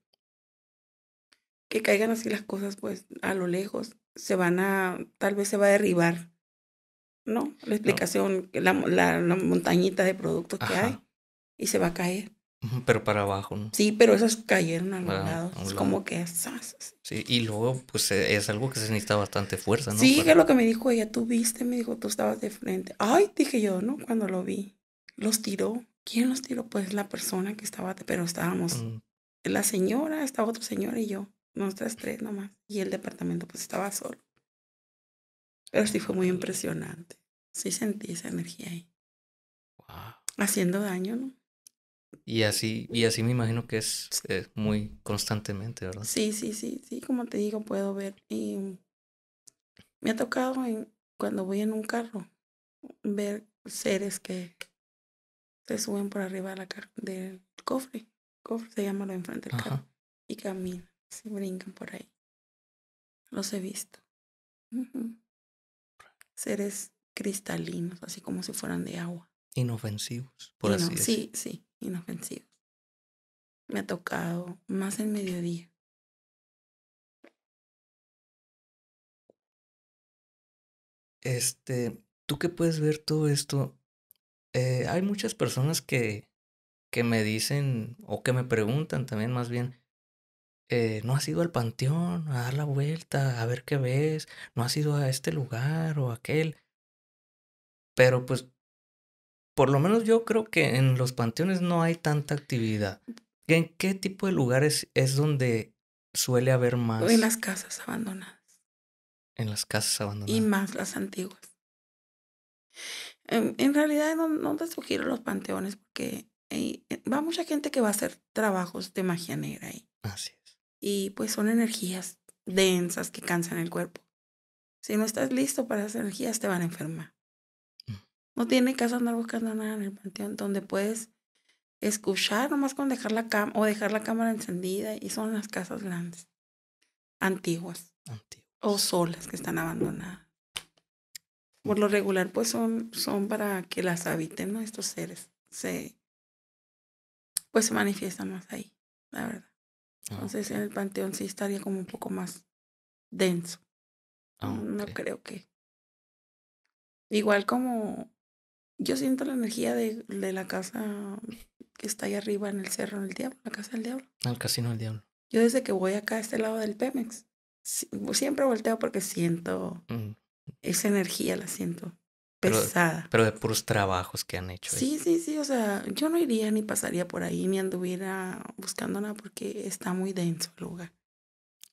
[SPEAKER 1] que caigan así las cosas, pues a lo lejos, se van a, tal vez se va a derribar, ¿no? La explicación, La, la, montañita de productos que hay y se va a caer.
[SPEAKER 2] Pero para abajo, ¿no? Sí, pero esas
[SPEAKER 1] cayeron a algún lado, Es como que... esas.
[SPEAKER 2] Sí, y luego, pues e, es algo que se necesita bastante fuerza, ¿no? Sí, que es
[SPEAKER 1] lo que me dijo ella. Tú viste, me dijo, tú estabas de frente. Ay, dije yo, ¿no? Cuando lo vi. Los tiró. ¿Quién los tiró? Pues la persona que estaba, pero estábamos. Mm. La señora, estaba otra señora y yo. Nuestras tres nomás. Y el departamento pues estaba solo. Pero sí fue muy impresionante. Sí sentí esa energía ahí. Haciendo daño, ¿no?
[SPEAKER 2] Y así, y así me imagino que es, muy constantemente, ¿verdad? Sí, sí,
[SPEAKER 1] sí, sí, como te digo, puedo ver. Y me ha tocado en, cuando voy en un carro ver seres que se suben por arriba de la
[SPEAKER 4] del cofre. cofre se llama lo enfrente del carro. Y camina se brincan por ahí. Los he visto. Seres cristalinos, así como si fueran de agua. Inofensivos, por así decirlo. Sí, sí,
[SPEAKER 3] inofensivos. Me ha tocado más en mediodía. Este, tú que puedes ver todo esto, eh, hay muchas personas que,
[SPEAKER 2] que me dicen o que me preguntan también más bien, eh, no has ido al panteón a dar la vuelta, a ver qué ves, no has ido a este lugar o aquel. Pero pues, por lo menos yo creo que en los panteones no hay tanta actividad. ¿En qué tipo de lugares es donde suele haber más? En las
[SPEAKER 1] casas abandonadas.
[SPEAKER 2] En las casas abandonadas. Y
[SPEAKER 1] más las antiguas. En, realidad no, no te sugiero los panteones porque eh, va mucha gente que va a hacer trabajos de magia negra ahí. Así ah, y pues son energías densas que cansan el cuerpo. Si no estás listo para esas energías, te van a enfermar. Mm. No tiene casa andar buscando nada en el panteón donde puedes escuchar nomás con dejar la cama o dejar la cámara encendida y son las casas grandes, antiguas, o solas que están abandonadas. Mm. Por lo regular, pues son, son para que las habiten, ¿no? Estos seres se,
[SPEAKER 4] pues se manifiestan más ahí, la verdad. Ah, Entonces en el panteón sí estaría como un poco más denso. Ah, no creo que. Igual como yo siento la energía de, de, la casa
[SPEAKER 1] que está ahí arriba en el cerro del diablo, la casa del diablo.
[SPEAKER 2] Al ah, casino del diablo.
[SPEAKER 1] Yo desde que voy acá a este lado del Pemex, siempre volteo porque siento mm. esa energía, la siento pesada.
[SPEAKER 2] Pero, de puros trabajos que han hecho. Sí,
[SPEAKER 1] sí, sí, o sea, yo no iría ni pasaría por ahí, ni anduviera buscando nada porque está muy denso el lugar.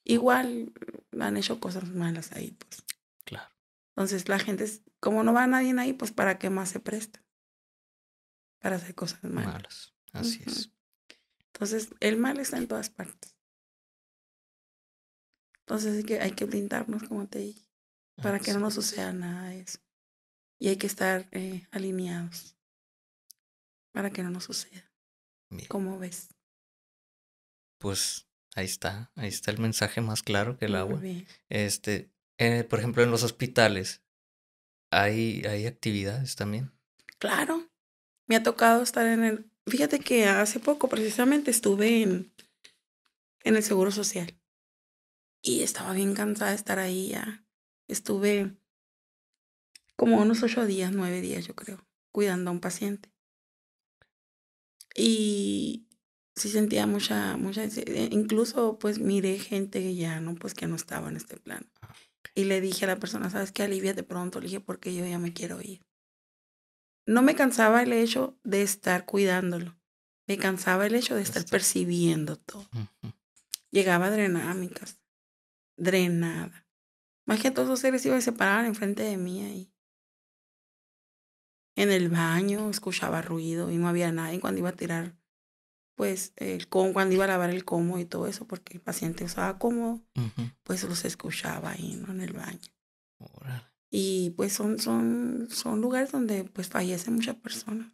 [SPEAKER 1] Igual han hecho cosas malas ahí, pues. Claro. Entonces la gente,
[SPEAKER 4] como no va nadie ahí, pues para qué más se presta. Para hacer cosas malas. Así es. Entonces el mal está en todas partes. Entonces hay que, blindarnos, como te dije, para que no nos suceda nada de eso y hay que estar eh, alineados para que no nos suceda. ¿Cómo ves?
[SPEAKER 3] Pues ahí está, ahí está el mensaje
[SPEAKER 2] más claro que el agua. Este, eh, por ejemplo, en los hospitales, ¿hay, ¿hay actividades también?
[SPEAKER 1] Claro, me ha tocado estar en el... Fíjate que hace poco precisamente estuve en, en el Seguro Social
[SPEAKER 4] y estaba bien cansada de estar ahí ya. Estuve como unos ocho días, nueve días, yo creo, cuidando a un paciente.
[SPEAKER 1] Y sí sentía mucha, mucha, eh, incluso pues miré gente que ya no, pues que no estaba en este plano. Ah, y le dije a la persona, ¿sabes qué? de pronto, le dije, porque yo ya me quiero ir. No me cansaba el hecho de estar cuidándolo, me cansaba el hecho de estar percibiendo todo. Llegaba drenada a mi drenada. Más que todos los
[SPEAKER 4] seres iban a separar enfrente de mí ahí
[SPEAKER 1] en el baño, escuchaba ruido y no había nadie cuando iba a tirar, pues, el con, cuando iba a lavar el como y todo eso, porque el paciente usaba cómodo, pues los escuchaba ahí, ¿no? En el baño. Y pues son, son, son lugares donde pues fallecen muchas personas.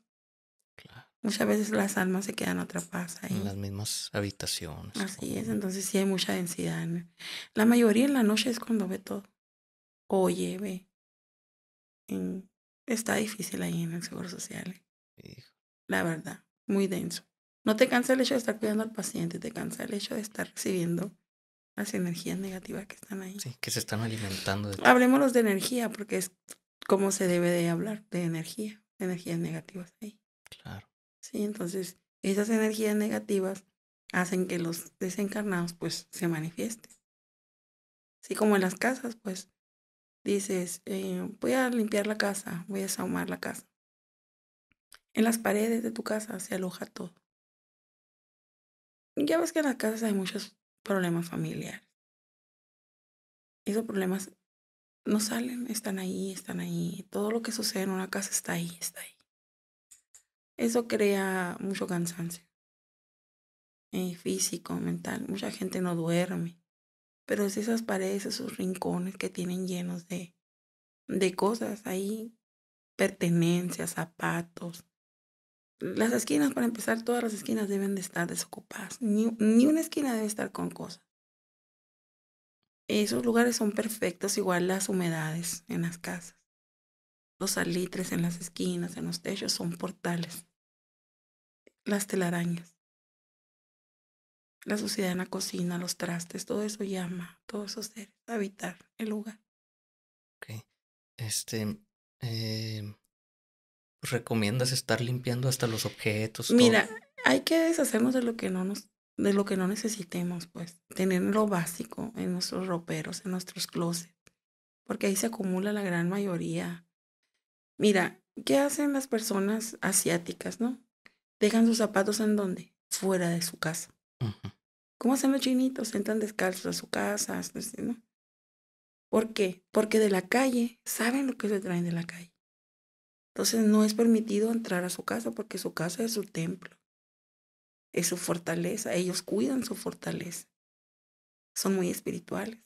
[SPEAKER 1] Muchas veces las almas se quedan atrapadas ahí. En las
[SPEAKER 2] mismas habitaciones. Así es,
[SPEAKER 1] entonces sí hay mucha densidad. La mayoría en la noche es cuando ve todo. Oye, ve. Está difícil ahí en el Seguro Social. Eh. La verdad, muy denso. No te cansa el hecho de estar cuidando al paciente, te cansa el hecho de estar recibiendo las energías negativas que están ahí.
[SPEAKER 2] Sí, que se están alimentando.
[SPEAKER 1] Hablemos de energía, porque es como se debe de hablar, de energía, energías negativas ahí. Claro. Sí, entonces esas energías negativas hacen que los desencarnados pues se manifiesten. Así como en las casas, pues dices, eh, voy a limpiar
[SPEAKER 4] la casa, voy a sahumar la casa. En las paredes de tu casa se aloja todo. Ya ves que en las casas hay muchos problemas familiares. Esos problemas no salen, están ahí, están ahí.
[SPEAKER 1] Todo lo que sucede en una casa está ahí, está ahí. Eso crea mucho cansancio. Eh, físico, mental. Mucha gente no duerme pero es esas paredes, esos rincones que tienen llenos de, de cosas ahí, pertenencias, zapatos. Las esquinas, para empezar, todas las esquinas deben de estar desocupadas. Ni, ni una esquina debe estar con cosas. Esos lugares son perfectos, igual las humedades en las casas.
[SPEAKER 4] Los salitres en las esquinas, en los techos, son portales. Las telarañas la suciedad en la cocina, los trastes, todo eso llama, todos esos seres, habitar el
[SPEAKER 3] lugar.
[SPEAKER 2] Ok. Este, em, ¿recomiendas estar limpiando hasta los objetos? Mira,
[SPEAKER 1] hay que deshacernos de lo que no nos, de lo que no necesitemos, pues, tener lo básico en nuestros roperos, en nuestros closets, porque ahí se acumula la gran mayoría. Mira, ¿qué hacen las personas asiáticas, no? Dejan sus zapatos en donde? Fuera de su casa ¿Cómo hacen los chinitos? Entran descalzos a su casa, ¿Por qué? Porque de la calle saben lo que se traen de la
[SPEAKER 4] calle. Entonces no es permitido entrar a su casa porque su casa es su templo, es su fortaleza. Ellos cuidan su fortaleza. Son muy espirituales.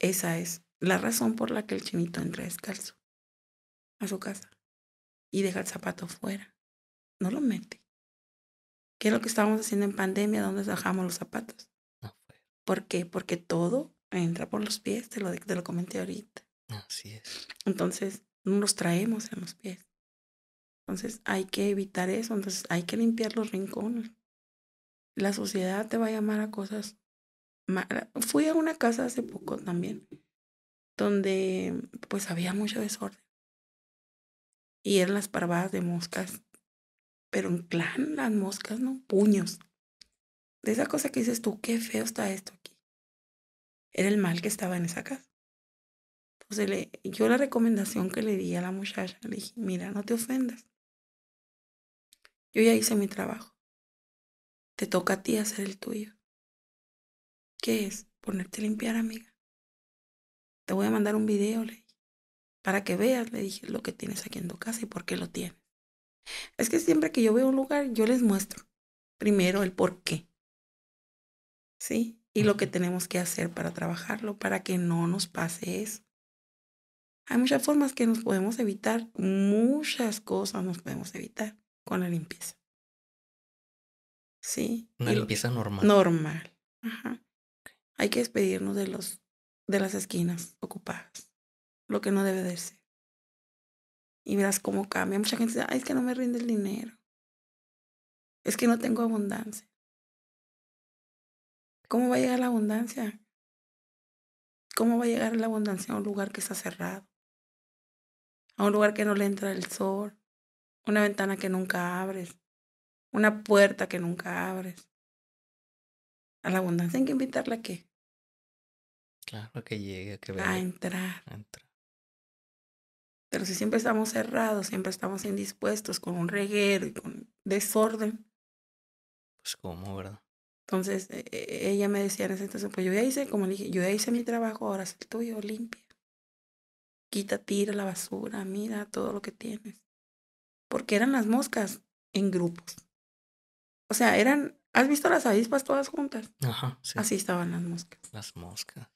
[SPEAKER 4] Esa es la razón por la que el chinito entra descalzo a su casa y deja el zapato fuera. No lo mete. ¿Qué es lo que estábamos haciendo en pandemia? ¿Dónde dejamos los zapatos? ¿Por qué? Porque
[SPEAKER 1] todo entra por los pies, te lo, comenté ahorita.
[SPEAKER 3] Así es.
[SPEAKER 1] Entonces, no los traemos en los pies. Entonces, hay que evitar eso. Entonces, hay que limpiar los rincones. La sociedad te va a llamar a cosas. Malas. Fui a una casa hace poco también, donde pues había mucho desorden.
[SPEAKER 4] Y eran las parvadas de moscas pero en clan las moscas, ¿no? Puños. De esa cosa que dices tú, qué feo está esto aquí. Era el mal que estaba en esa casa. Entonces le, yo la recomendación que le di a la muchacha, le dije, mira, no te ofendas. Yo ya hice mi trabajo. Te toca a ti hacer el tuyo. ¿Qué es? Ponerte a limpiar, amiga. Te voy a mandar un video, le dije, para que veas,
[SPEAKER 1] le dije, lo que tienes aquí en tu casa y por qué lo tienes. Es que siempre que yo veo un lugar, yo les muestro primero el por qué. ¿Sí? Y lo que tenemos que hacer para trabajarlo, para que no nos pase eso. Hay muchas formas que nos podemos evitar, muchas cosas nos podemos evitar con la limpieza.
[SPEAKER 3] Sí. Una limpieza normal. Normal. Ajá. Hay que despedirnos
[SPEAKER 4] de los de las esquinas ocupadas. Lo que no debe de ser y verás cómo cambia. Mucha gente dice, ay, es que no me rinde el dinero. Es que no tengo abundancia. ¿Cómo va a llegar la abundancia? ¿Cómo va a llegar la abundancia a un lugar que está cerrado? A un lugar que no le entra el sol. Una ventana que nunca abres. Una puerta que nunca abres. A la abundancia hay que invitarla a qué?
[SPEAKER 3] Claro, que llegue, que venga. A entrar.
[SPEAKER 1] Pero si siempre estamos cerrados, siempre estamos indispuestos con un reguero y con desorden.
[SPEAKER 2] Pues cómo, ¿verdad?
[SPEAKER 1] Entonces e, e, ella me decía en ese entonces, pues yo ya hice, como le dije, yo ya hice mi trabajo, ahora es el tuyo, limpia. Quita, tira la basura, mira todo lo que tienes. Porque eran las moscas en grupos. O sea, eran, ¿has visto las avispas todas juntas? Ajá, Así estaban las moscas.
[SPEAKER 3] Las moscas.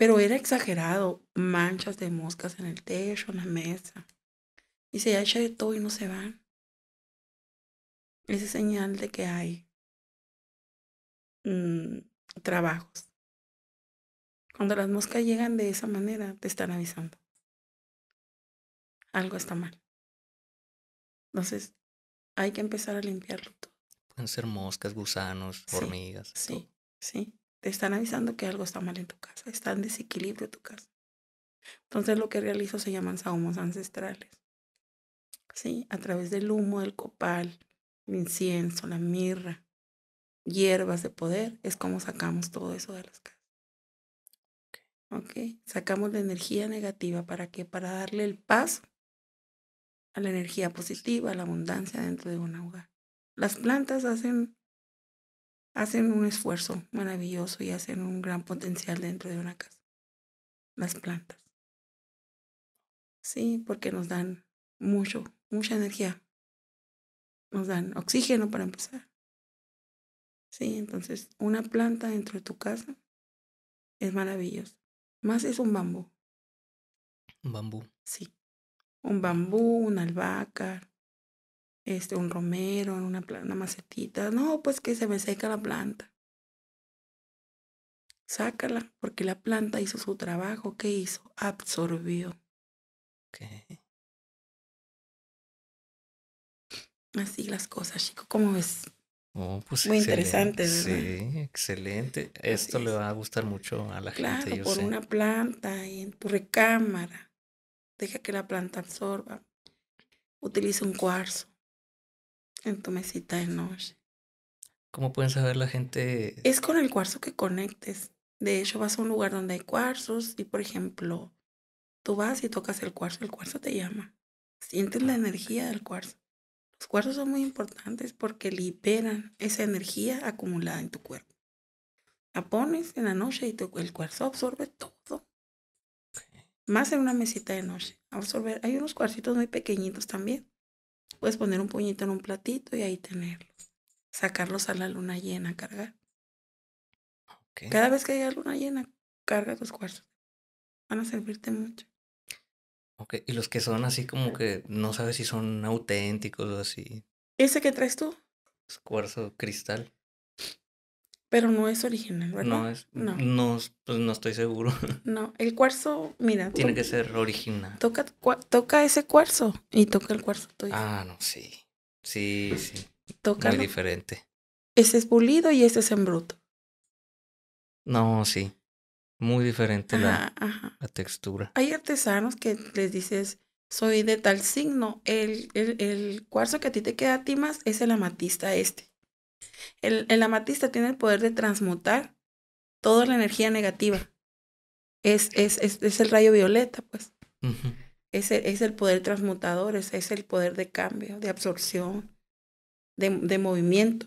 [SPEAKER 1] Pero era exagerado, manchas de moscas en el techo, en la mesa.
[SPEAKER 4] Y se echa de todo y no se van. Esa señal de que hay mm, trabajos. Cuando las moscas llegan de esa manera, te están avisando. Algo está mal. Entonces, hay que empezar a limpiarlo todo.
[SPEAKER 2] Pueden ser moscas, gusanos, hormigas.
[SPEAKER 1] Sí, sí. Te están avisando que algo está mal en tu casa, está en desequilibrio tu casa. Entonces lo que realizo se llaman sahumos ancestrales. Sí, a través del humo, del copal, el incienso, la mirra, hierbas de poder, es como sacamos todo eso de las casas. ¿Ok? Sacamos la energía negativa. ¿Para qué? Para darle el paso a la energía positiva, a la abundancia dentro de un hogar. Las plantas
[SPEAKER 4] hacen hacen un esfuerzo maravilloso y hacen un gran potencial dentro de una casa. Las plantas. Sí, porque nos dan mucho, mucha energía. Nos dan oxígeno para empezar. Sí, entonces una planta dentro de tu casa es maravilloso. Más es un bambú. Un bambú. Sí. Un bambú, una albahaca, este, un romero, una, una macetita. No, pues que se me seca la planta. Sácala, porque la planta hizo su trabajo. ¿Qué hizo? Absorbió.
[SPEAKER 3] Así las cosas, chico, ¿cómo es
[SPEAKER 2] oh, pues Muy interesante, ¿verdad? Sí, excelente. Esto le va a gustar mucho
[SPEAKER 3] a la gente. Yo por una
[SPEAKER 1] planta y en tu recámara. Deja que la planta absorba. Utiliza un cuarzo en tu mesita de noche.
[SPEAKER 2] ¿Cómo pueden saber la gente? Es
[SPEAKER 1] con el cuarzo que conectes. De hecho, vas a un lugar donde hay cuarzos y, por ejemplo, tú vas y tocas el cuarzo, el cuarzo te llama. Sientes la ah. energía del cuarzo. Los cuarzos son muy importantes porque liberan esa energía acumulada en tu cuerpo. La pones en la noche y el cuarzo absorbe todo. Más en una mesita de noche. Absorber. Hay unos cuarcitos muy pequeñitos también Puedes poner un puñito en un platito y ahí tenerlos.
[SPEAKER 4] Sacarlos a la luna llena, cargar. Cada vez que haya luna llena, carga tus cuarzos. Van a servirte mucho.
[SPEAKER 2] Ok, y los que son así como que no sabes si son auténticos o así.
[SPEAKER 1] ¿Ese que traes tú?
[SPEAKER 2] Es cuarzo cristal.
[SPEAKER 1] Pero no es original, ¿verdad? No, es, no.
[SPEAKER 2] pues no estoy seguro.
[SPEAKER 1] No, el cuarzo, mira. Tiene que ser original. Toca, toca ese cuarzo y toca el cuarzo tuyo.
[SPEAKER 2] Ah, no, sí. Sí, sí. toca Muy diferente.
[SPEAKER 1] Ese es pulido y ese es en bruto.
[SPEAKER 2] No, sí. Muy diferente la, la, textura.
[SPEAKER 1] Hay artesanos que les dices, soy de tal signo. El, el, el cuarzo que a ti te queda a ti más es el amatista este. El, amatista tiene el poder de transmutar toda la energía negativa. Es, es, es, el rayo violeta, pues. es, el, poder transmutador, es, es el poder de cambio, de absorción, de, de movimiento.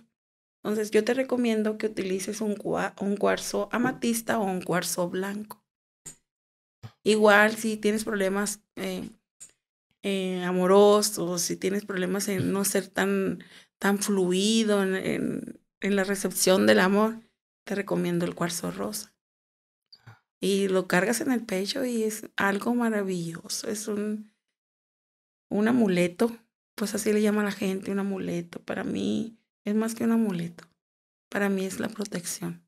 [SPEAKER 1] Entonces yo te recomiendo que utilices un, un cuarzo amatista o un cuarzo blanco. Igual si tienes problemas eh, eh amorosos, si tienes problemas en no ser tan tan fluido en, la recepción del amor, te recomiendo el cuarzo rosa. Ah. Y lo cargas en el pecho y es algo maravilloso. Es un, un amuleto, pues así le llama a la gente, un amuleto. Para mí es más que un amuleto. Para mí es la protección.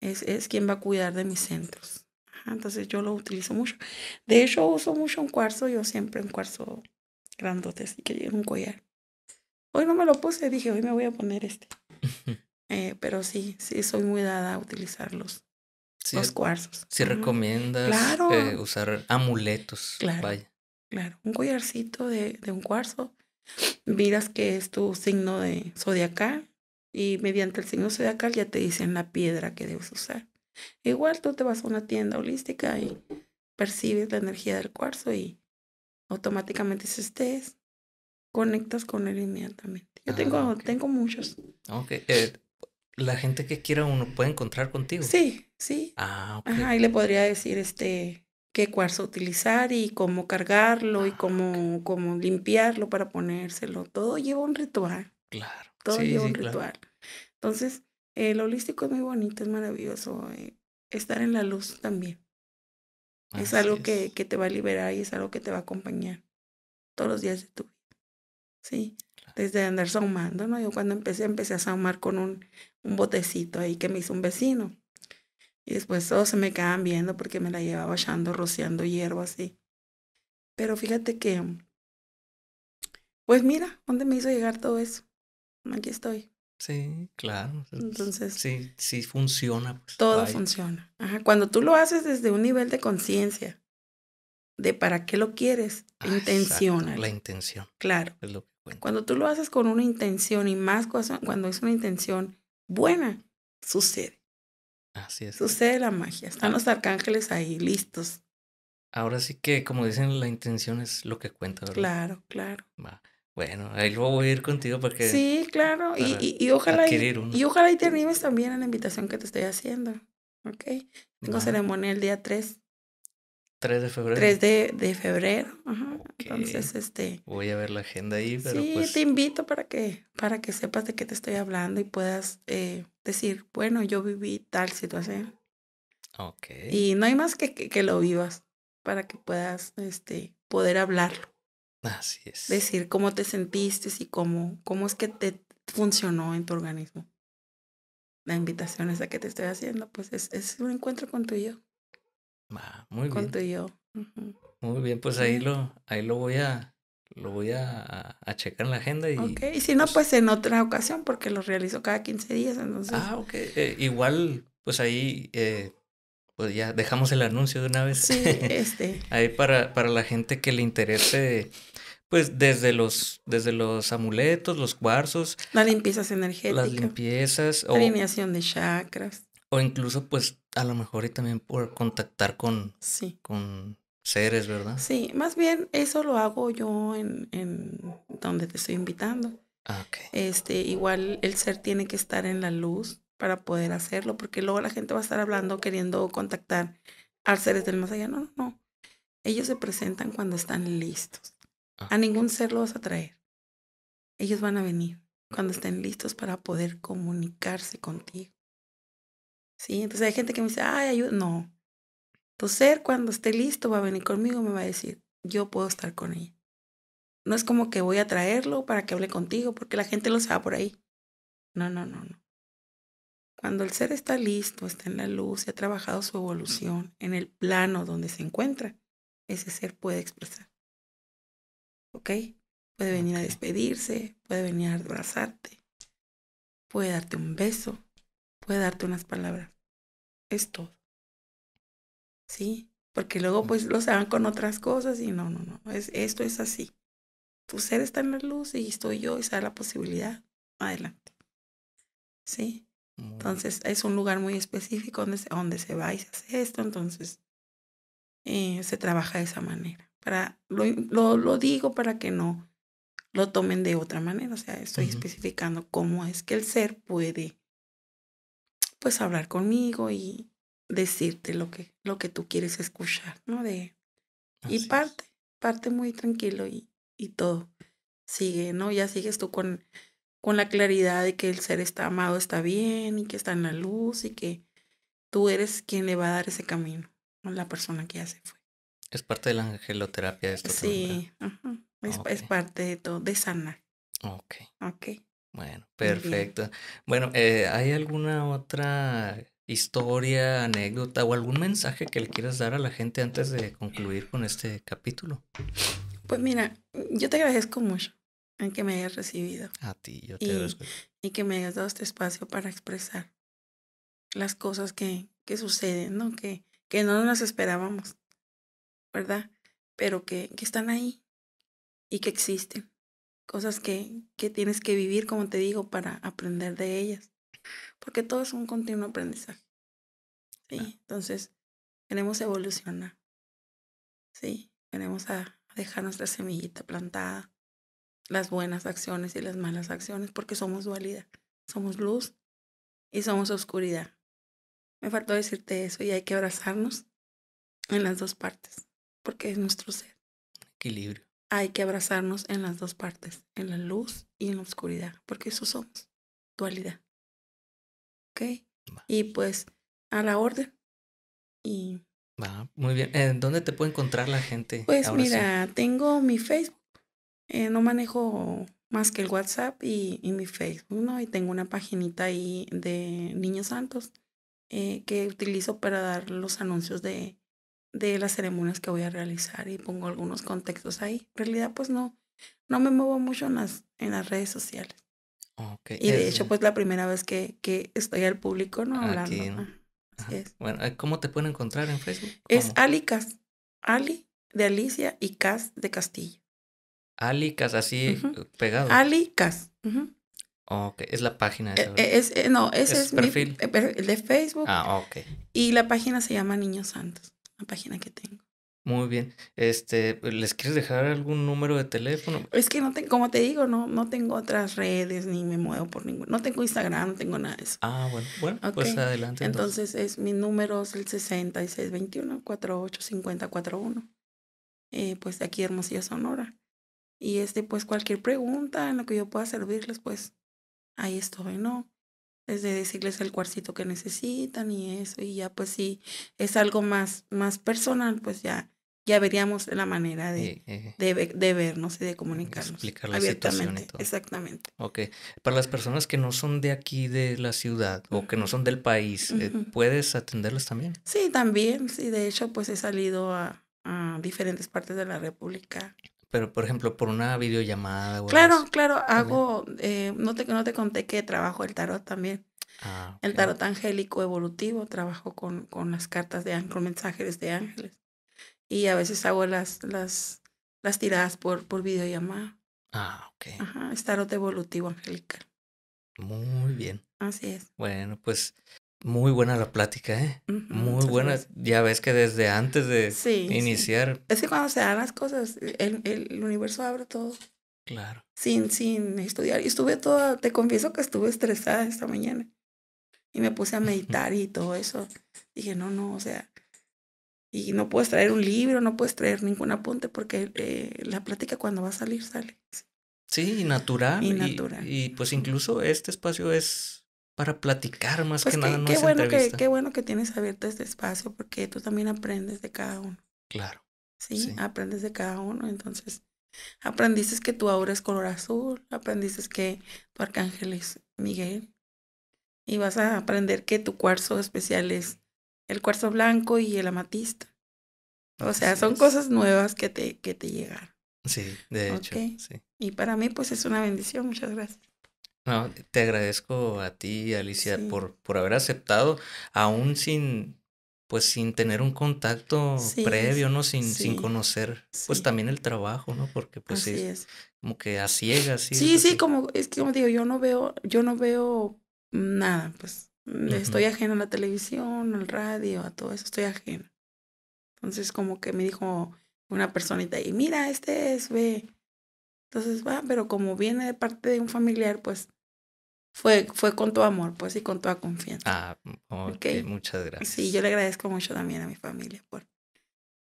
[SPEAKER 1] Es, quien va a cuidar de mis centros. entonces yo lo utilizo mucho. De hecho, uso mucho un cuarzo. Yo siempre un cuarzo grandote, así que llevo un collar. Hoy no me lo puse, dije, hoy me voy a poner este. Eh, pero sí, sí, soy muy dada a utilizar los,
[SPEAKER 2] cuarzos. Si sí recomiendas eh, usar amuletos, claro,
[SPEAKER 1] Claro, un collarcito de, un cuarzo. Miras que es tu signo de zodiacal y mediante el signo zodiacal ya te dicen la piedra que debes usar. Igual tú te vas a una tienda holística y percibes la energía del cuarzo y automáticamente si estés conectas con él inmediatamente. Yo ah, tengo, tengo
[SPEAKER 2] muchos. Ok. Eh, la gente que quiera uno puede encontrar contigo. Sí, sí. Ah, ok. Ajá, y
[SPEAKER 1] le podría decir este qué cuarzo utilizar y cómo cargarlo y ah, cómo, limpiarlo para ponérselo. Todo lleva un ritual. Claro. Todo lleva un ritual. Entonces, el eh, holístico es muy bonito, es maravilloso. Eh, estar en la luz también. es algo que te va a liberar y es algo que te va a acompañar todos los días de tu vida. ¿sí? Desde andar saumando, ¿no? Yo cuando empecé, empecé a saumar con un, un botecito ahí que me hizo un vecino. Y después todos se me quedaban viendo porque me la llevaba echando, rociando hierba así. Pero fíjate que, pues mira, ¿dónde me hizo llegar todo eso? Aquí estoy.
[SPEAKER 2] Sí, claro. Entonces. Sí, sí funciona. Pues, todo funciona. Ajá, cuando
[SPEAKER 1] tú lo haces desde un nivel de conciencia, de para qué lo quieres, ah, la intención. Claro. Cuando tú lo haces con una intención y más cuando es una intención buena, sucede.
[SPEAKER 2] Así es. Sucede la magia. Están
[SPEAKER 1] los arcángeles ahí, listos.
[SPEAKER 2] Ahora sí que, como dicen, la intención es lo que cuenta, ¿verdad? Claro, claro. Bueno, ahí luego voy a ir contigo porque... Sí, claro. Y, y, ojalá y,
[SPEAKER 1] ojalá y te animes también a la invitación que te estoy haciendo. ¿Ok?
[SPEAKER 2] Tengo ceremonia
[SPEAKER 1] el día 3
[SPEAKER 2] 3 de febrero. 3 de, febrero. Ajá. Entonces, este. Voy a ver la agenda ahí, pero. Sí, pues te invito
[SPEAKER 1] para que, para que sepas de qué te estoy hablando y puedas eh, decir, bueno, yo viví tal situación.
[SPEAKER 2] Ok. Y no
[SPEAKER 1] hay más que, que, lo vivas para que puedas este, poder hablarlo. Así es. Decir cómo te sentiste y cómo, cómo es que te funcionó en tu organismo. La invitación esa que te estoy haciendo, pues es, es un encuentro con tu yo
[SPEAKER 2] muy bien. Muy bien, pues ahí lo, ahí lo voy a lo voy a, checar en la agenda y.
[SPEAKER 1] si no, pues, pues, en otra ocasión, porque lo realizo cada 15 días, entonces. Ah,
[SPEAKER 2] eh, igual, pues ahí eh, pues ya dejamos el anuncio de una vez. Sí, este. ahí para, para la gente que le interese pues desde los desde los amuletos, los cuarzos,
[SPEAKER 1] las limpiezas energéticas, las
[SPEAKER 2] limpiezas alineación
[SPEAKER 1] de chakras.
[SPEAKER 2] O incluso, pues, a lo mejor y también por contactar con, sí. con seres, ¿verdad? Sí,
[SPEAKER 1] más bien eso lo hago yo en, donde te estoy invitando. Ah, este, igual el ser tiene que estar en la luz para poder hacerlo, porque luego la gente va a estar hablando queriendo contactar a seres del más allá. No, no, no. Ellos se presentan cuando están listos. Ah, a ningún ser lo vas a traer. Ellos van a venir cuando estén listos para poder comunicarse contigo. Sí, entonces hay gente que me dice, ay, ayúdame. No. Tu ser cuando esté listo va a venir conmigo, me va a decir, yo puedo estar con ella. No es como que voy a traerlo para que hable contigo, porque la gente lo sabe por ahí. No, no, no, no. Cuando el ser está listo, está en la luz y ha trabajado su evolución en el plano donde se encuentra, ese ser puede expresar.
[SPEAKER 4] ¿Ok? Puede venir a despedirse, puede venir a abrazarte, puede darte un beso, puede darte unas palabras. Es todo. ¿Sí? Porque luego pues lo saben con otras cosas y no, no, no. Es,
[SPEAKER 1] esto es así. Tu ser está en la luz y estoy yo y es la posibilidad. Adelante. ¿Sí? Entonces es un lugar muy específico donde se, donde se va y se hace esto. Entonces eh, se trabaja de esa manera. Para, lo, lo, digo para que no lo tomen de otra manera. O sea, estoy especificando cómo es que el ser puede pues hablar conmigo y decirte lo que, lo que tú quieres escuchar, ¿no? De, y parte, parte muy tranquilo y, y todo. Sigue, ¿no? Ya sigues tú con, con la claridad de que el ser está amado está bien y que está en la luz y que tú eres quien le va a dar ese camino, ¿no? la persona que ya se fue.
[SPEAKER 2] Es parte de la angeloterapia esto. Sí,
[SPEAKER 1] Es, es, parte de todo, de sanar. Ok.
[SPEAKER 2] Ok. Bueno, perfecto. Bueno, eh, ¿hay alguna otra historia, anécdota o algún mensaje que le quieras dar a la gente antes de concluir con este capítulo?
[SPEAKER 1] Pues mira, yo te agradezco mucho en que me hayas recibido. A ti, yo te y, agradezco. Y que me hayas dado este espacio para expresar las cosas que, que suceden, ¿no? Que, que no nos esperábamos, ¿verdad? Pero que, que están ahí y que existen cosas que, que tienes que vivir, como te digo, para aprender de ellas. Porque todo es un continuo aprendizaje. Sí, entonces queremos evolucionar. Sí, queremos a dejar nuestra semillita plantada, las buenas acciones y las malas acciones, porque somos dualidad, somos luz y somos oscuridad. Me faltó decirte eso y hay que abrazarnos en las dos partes, porque es nuestro ser. Equilibrio hay que abrazarnos en las dos partes, en la luz y en la oscuridad, porque eso somos,
[SPEAKER 4] dualidad. ¿Ok? Y pues a la orden. Y...
[SPEAKER 2] Va, muy bien. ¿En ¿Dónde te puede encontrar la gente? Pues mira,
[SPEAKER 4] tengo
[SPEAKER 1] mi Facebook. Eh, no manejo más que el WhatsApp y, mi Facebook, ¿no? Y tengo una paginita ahí de Niños Santos eh, que utilizo para dar los anuncios de, de las ceremonias que voy a realizar y pongo algunos contextos ahí. En realidad, pues no, no me muevo mucho en las, en las redes sociales. y de hecho, pues la primera vez que, estoy al público, no hablando. es.
[SPEAKER 2] Bueno, eh, ¿cómo te pueden encontrar en Facebook? Es
[SPEAKER 1] Ali Ali de Alicia y Cas de Castillo.
[SPEAKER 2] Ali Cas, así pegado.
[SPEAKER 1] Ali Cas.
[SPEAKER 2] Ok, es la página. De e, e, es, eh, no, ese es, perfil eh, de Facebook.
[SPEAKER 1] Ah, ok. Y la página se llama Niños Santos página que tengo.
[SPEAKER 2] Muy bien. Este, pues, ¿les quieres dejar algún número de teléfono?
[SPEAKER 1] Es que no tengo, como te digo, no, no tengo otras redes ni me muevo por ningún. No tengo Instagram, no tengo nada de eso.
[SPEAKER 2] Ah, bueno. Bueno, pues adelante. Entonces.
[SPEAKER 1] es mi número es el 6621 485041. Eh, pues de aquí Hermosillo Sonora. Y este, pues cualquier pregunta en lo que yo pueda servirles, pues ahí estoy, ¿no? de decirles el cuarcito que necesitan y eso, y ya pues si es algo más, más personal, pues ya, ya veríamos la manera de, eh. de, vernos y de comunicarnos. Explicar la situación y todo. Exactamente.
[SPEAKER 2] Ok. Para las personas que no son de aquí, de la ciudad, o que no son del país, eh, ¿puedes atenderlas también?
[SPEAKER 1] Sí, también, sí, de hecho pues he salido a, a diferentes partes de la República
[SPEAKER 2] pero por ejemplo, por una videollamada. claro, claro, hago,
[SPEAKER 1] eh, no, te, no te conté que trabajo el tarot también. Ah, el tarot angélico evolutivo, trabajo con, con las cartas de ángeles, con mensajes de ángeles. Y a veces hago las, las, las tiradas por, por videollamada. Ah, ok. Ajá, es tarot evolutivo angélico.
[SPEAKER 2] Muy bien. Así es. Bueno, pues muy buena la plática, ¿eh? Muy buena. Ya ves que desde antes de iniciar. Sí.
[SPEAKER 1] Es que cuando se dan las cosas, el, el, universo abre todo. Claro. Sin, sin estudiar. Y estuve toda, te confieso que estuve estresada esta mañana. Y me puse a meditar y todo eso. Dije, no, no, o sea. Y no puedes traer un libro, no puedes traer ningún apunte, porque eh, la plática cuando va a salir, sale.
[SPEAKER 2] Sí, natural. y pues incluso este espacio es para platicar más pues que, nada. No qué, bueno que, qué
[SPEAKER 1] bueno que tienes abierto este espacio porque tú también aprendes de cada uno. Claro. Sí, aprendes de cada uno. Entonces, aprendiste que tu aura es color azul, aprendiste que tu arcángel es Miguel y vas a aprender que tu cuarzo especial es el cuarzo blanco y el amatista. O sea, son cosas nuevas que te, que te llegan.
[SPEAKER 2] Sí, de hecho. Sí.
[SPEAKER 1] Y para mí, pues es una bendición. Muchas gracias.
[SPEAKER 2] No, te agradezco a ti, Alicia, por, por haber aceptado, aún sin, pues sin tener un contacto previo, ¿no? Sin, sin conocer, pues también el trabajo, ¿no? Porque pues así es, como que a ciegas. Sí, sí,
[SPEAKER 1] como, es que como digo, yo no veo, yo no veo nada, pues mm, estoy ajeno a la televisión, al radio, a todo eso, estoy ajeno. Entonces como que me dijo una personita y mira, este es, ve, entonces, va, pero como viene de parte de un familiar, pues fue, fue con tu amor, pues, y con toda confianza. Ah, mm, ok, muchas gracias. Sí, yo le agradezco mucho también a mi familia por,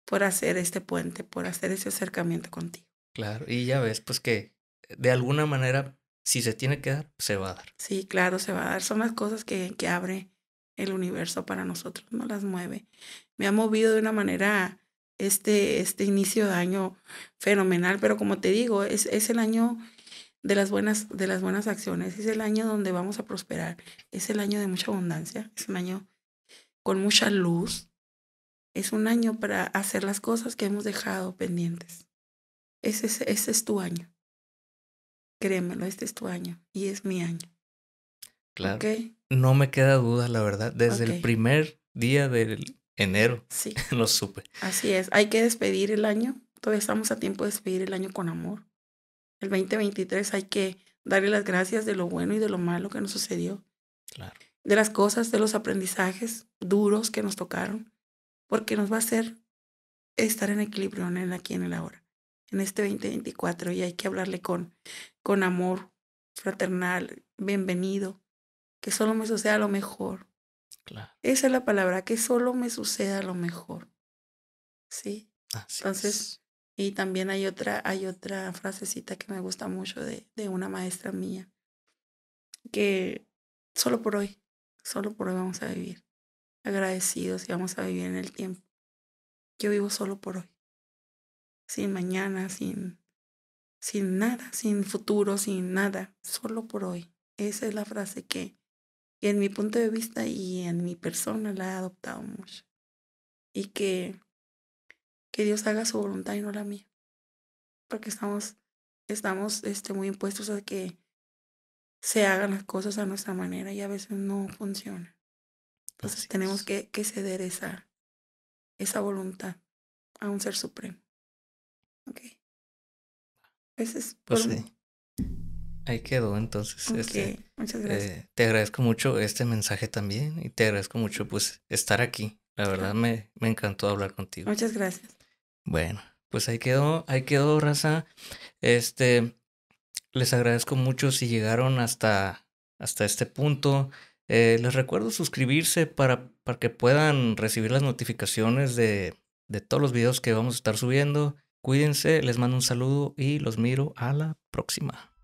[SPEAKER 1] por hacer este puente, por hacer ese acercamiento contigo.
[SPEAKER 2] Claro, y ya ves, pues que de alguna manera, si se tiene que dar, se va a dar.
[SPEAKER 1] Sí, claro, se va a dar. Son las cosas que, que abre el universo para nosotros, no las mueve. Me ha movido de una manera este, este inicio de año fenomenal, pero como te digo, es, es el año de las, buenas, de las buenas acciones, es el año donde vamos a prosperar, es el año de mucha abundancia, es un año con mucha luz, es un año para hacer las cosas que hemos dejado pendientes. Ese es, ese es tu año. Créemelo, este es tu año y es mi año. Claro. ¿Okay?
[SPEAKER 2] No me queda duda, la verdad. Desde el primer día del, enero. Sí. Lo supe.
[SPEAKER 1] Así es. Hay que despedir el año. Todavía estamos a tiempo de despedir el año con amor. El 2023 hay que darle las gracias de lo bueno y de lo malo que nos sucedió. De las cosas, de los aprendizajes duros que nos tocaron. Porque nos va a hacer estar en equilibrio en el aquí en el ahora. En este 2024. Y hay que hablarle con, con amor fraternal, bienvenido. Que solo me suceda lo mejor esa es la palabra, que solo me suceda lo mejor. ¿Sí? Entonces, y también hay otra, hay otra frasecita que me gusta mucho de, de una maestra mía,
[SPEAKER 4] que solo por hoy, solo por hoy vamos a vivir agradecidos y vamos a vivir en el tiempo. Yo vivo solo por hoy, sin mañana, sin,
[SPEAKER 1] sin nada, sin futuro, sin nada, solo por hoy. Esa es la
[SPEAKER 4] frase que, en mi punto de vista y en mi persona la he adoptado mucho. Y que, que Dios haga su voluntad y no la mía. Porque estamos, estamos este, muy impuestos a que se hagan las cosas a nuestra manera y a veces no funciona. Entonces tenemos que, que ceder esa, esa voluntad a un ser supremo. Ok.
[SPEAKER 3] es pues
[SPEAKER 2] Ahí quedó, entonces. este,
[SPEAKER 3] muchas gracias. Eh,
[SPEAKER 2] te agradezco mucho este mensaje también y te agradezco mucho pues estar aquí. La verdad me, me encantó hablar contigo. Muchas gracias. Bueno, pues ahí quedó, ahí quedó, raza. Este, les agradezco mucho si llegaron hasta, hasta este punto. Eh, les recuerdo suscribirse para, para que puedan recibir las notificaciones de, de todos los videos que vamos a estar subiendo. Cuídense, les mando un saludo y los miro a la próxima.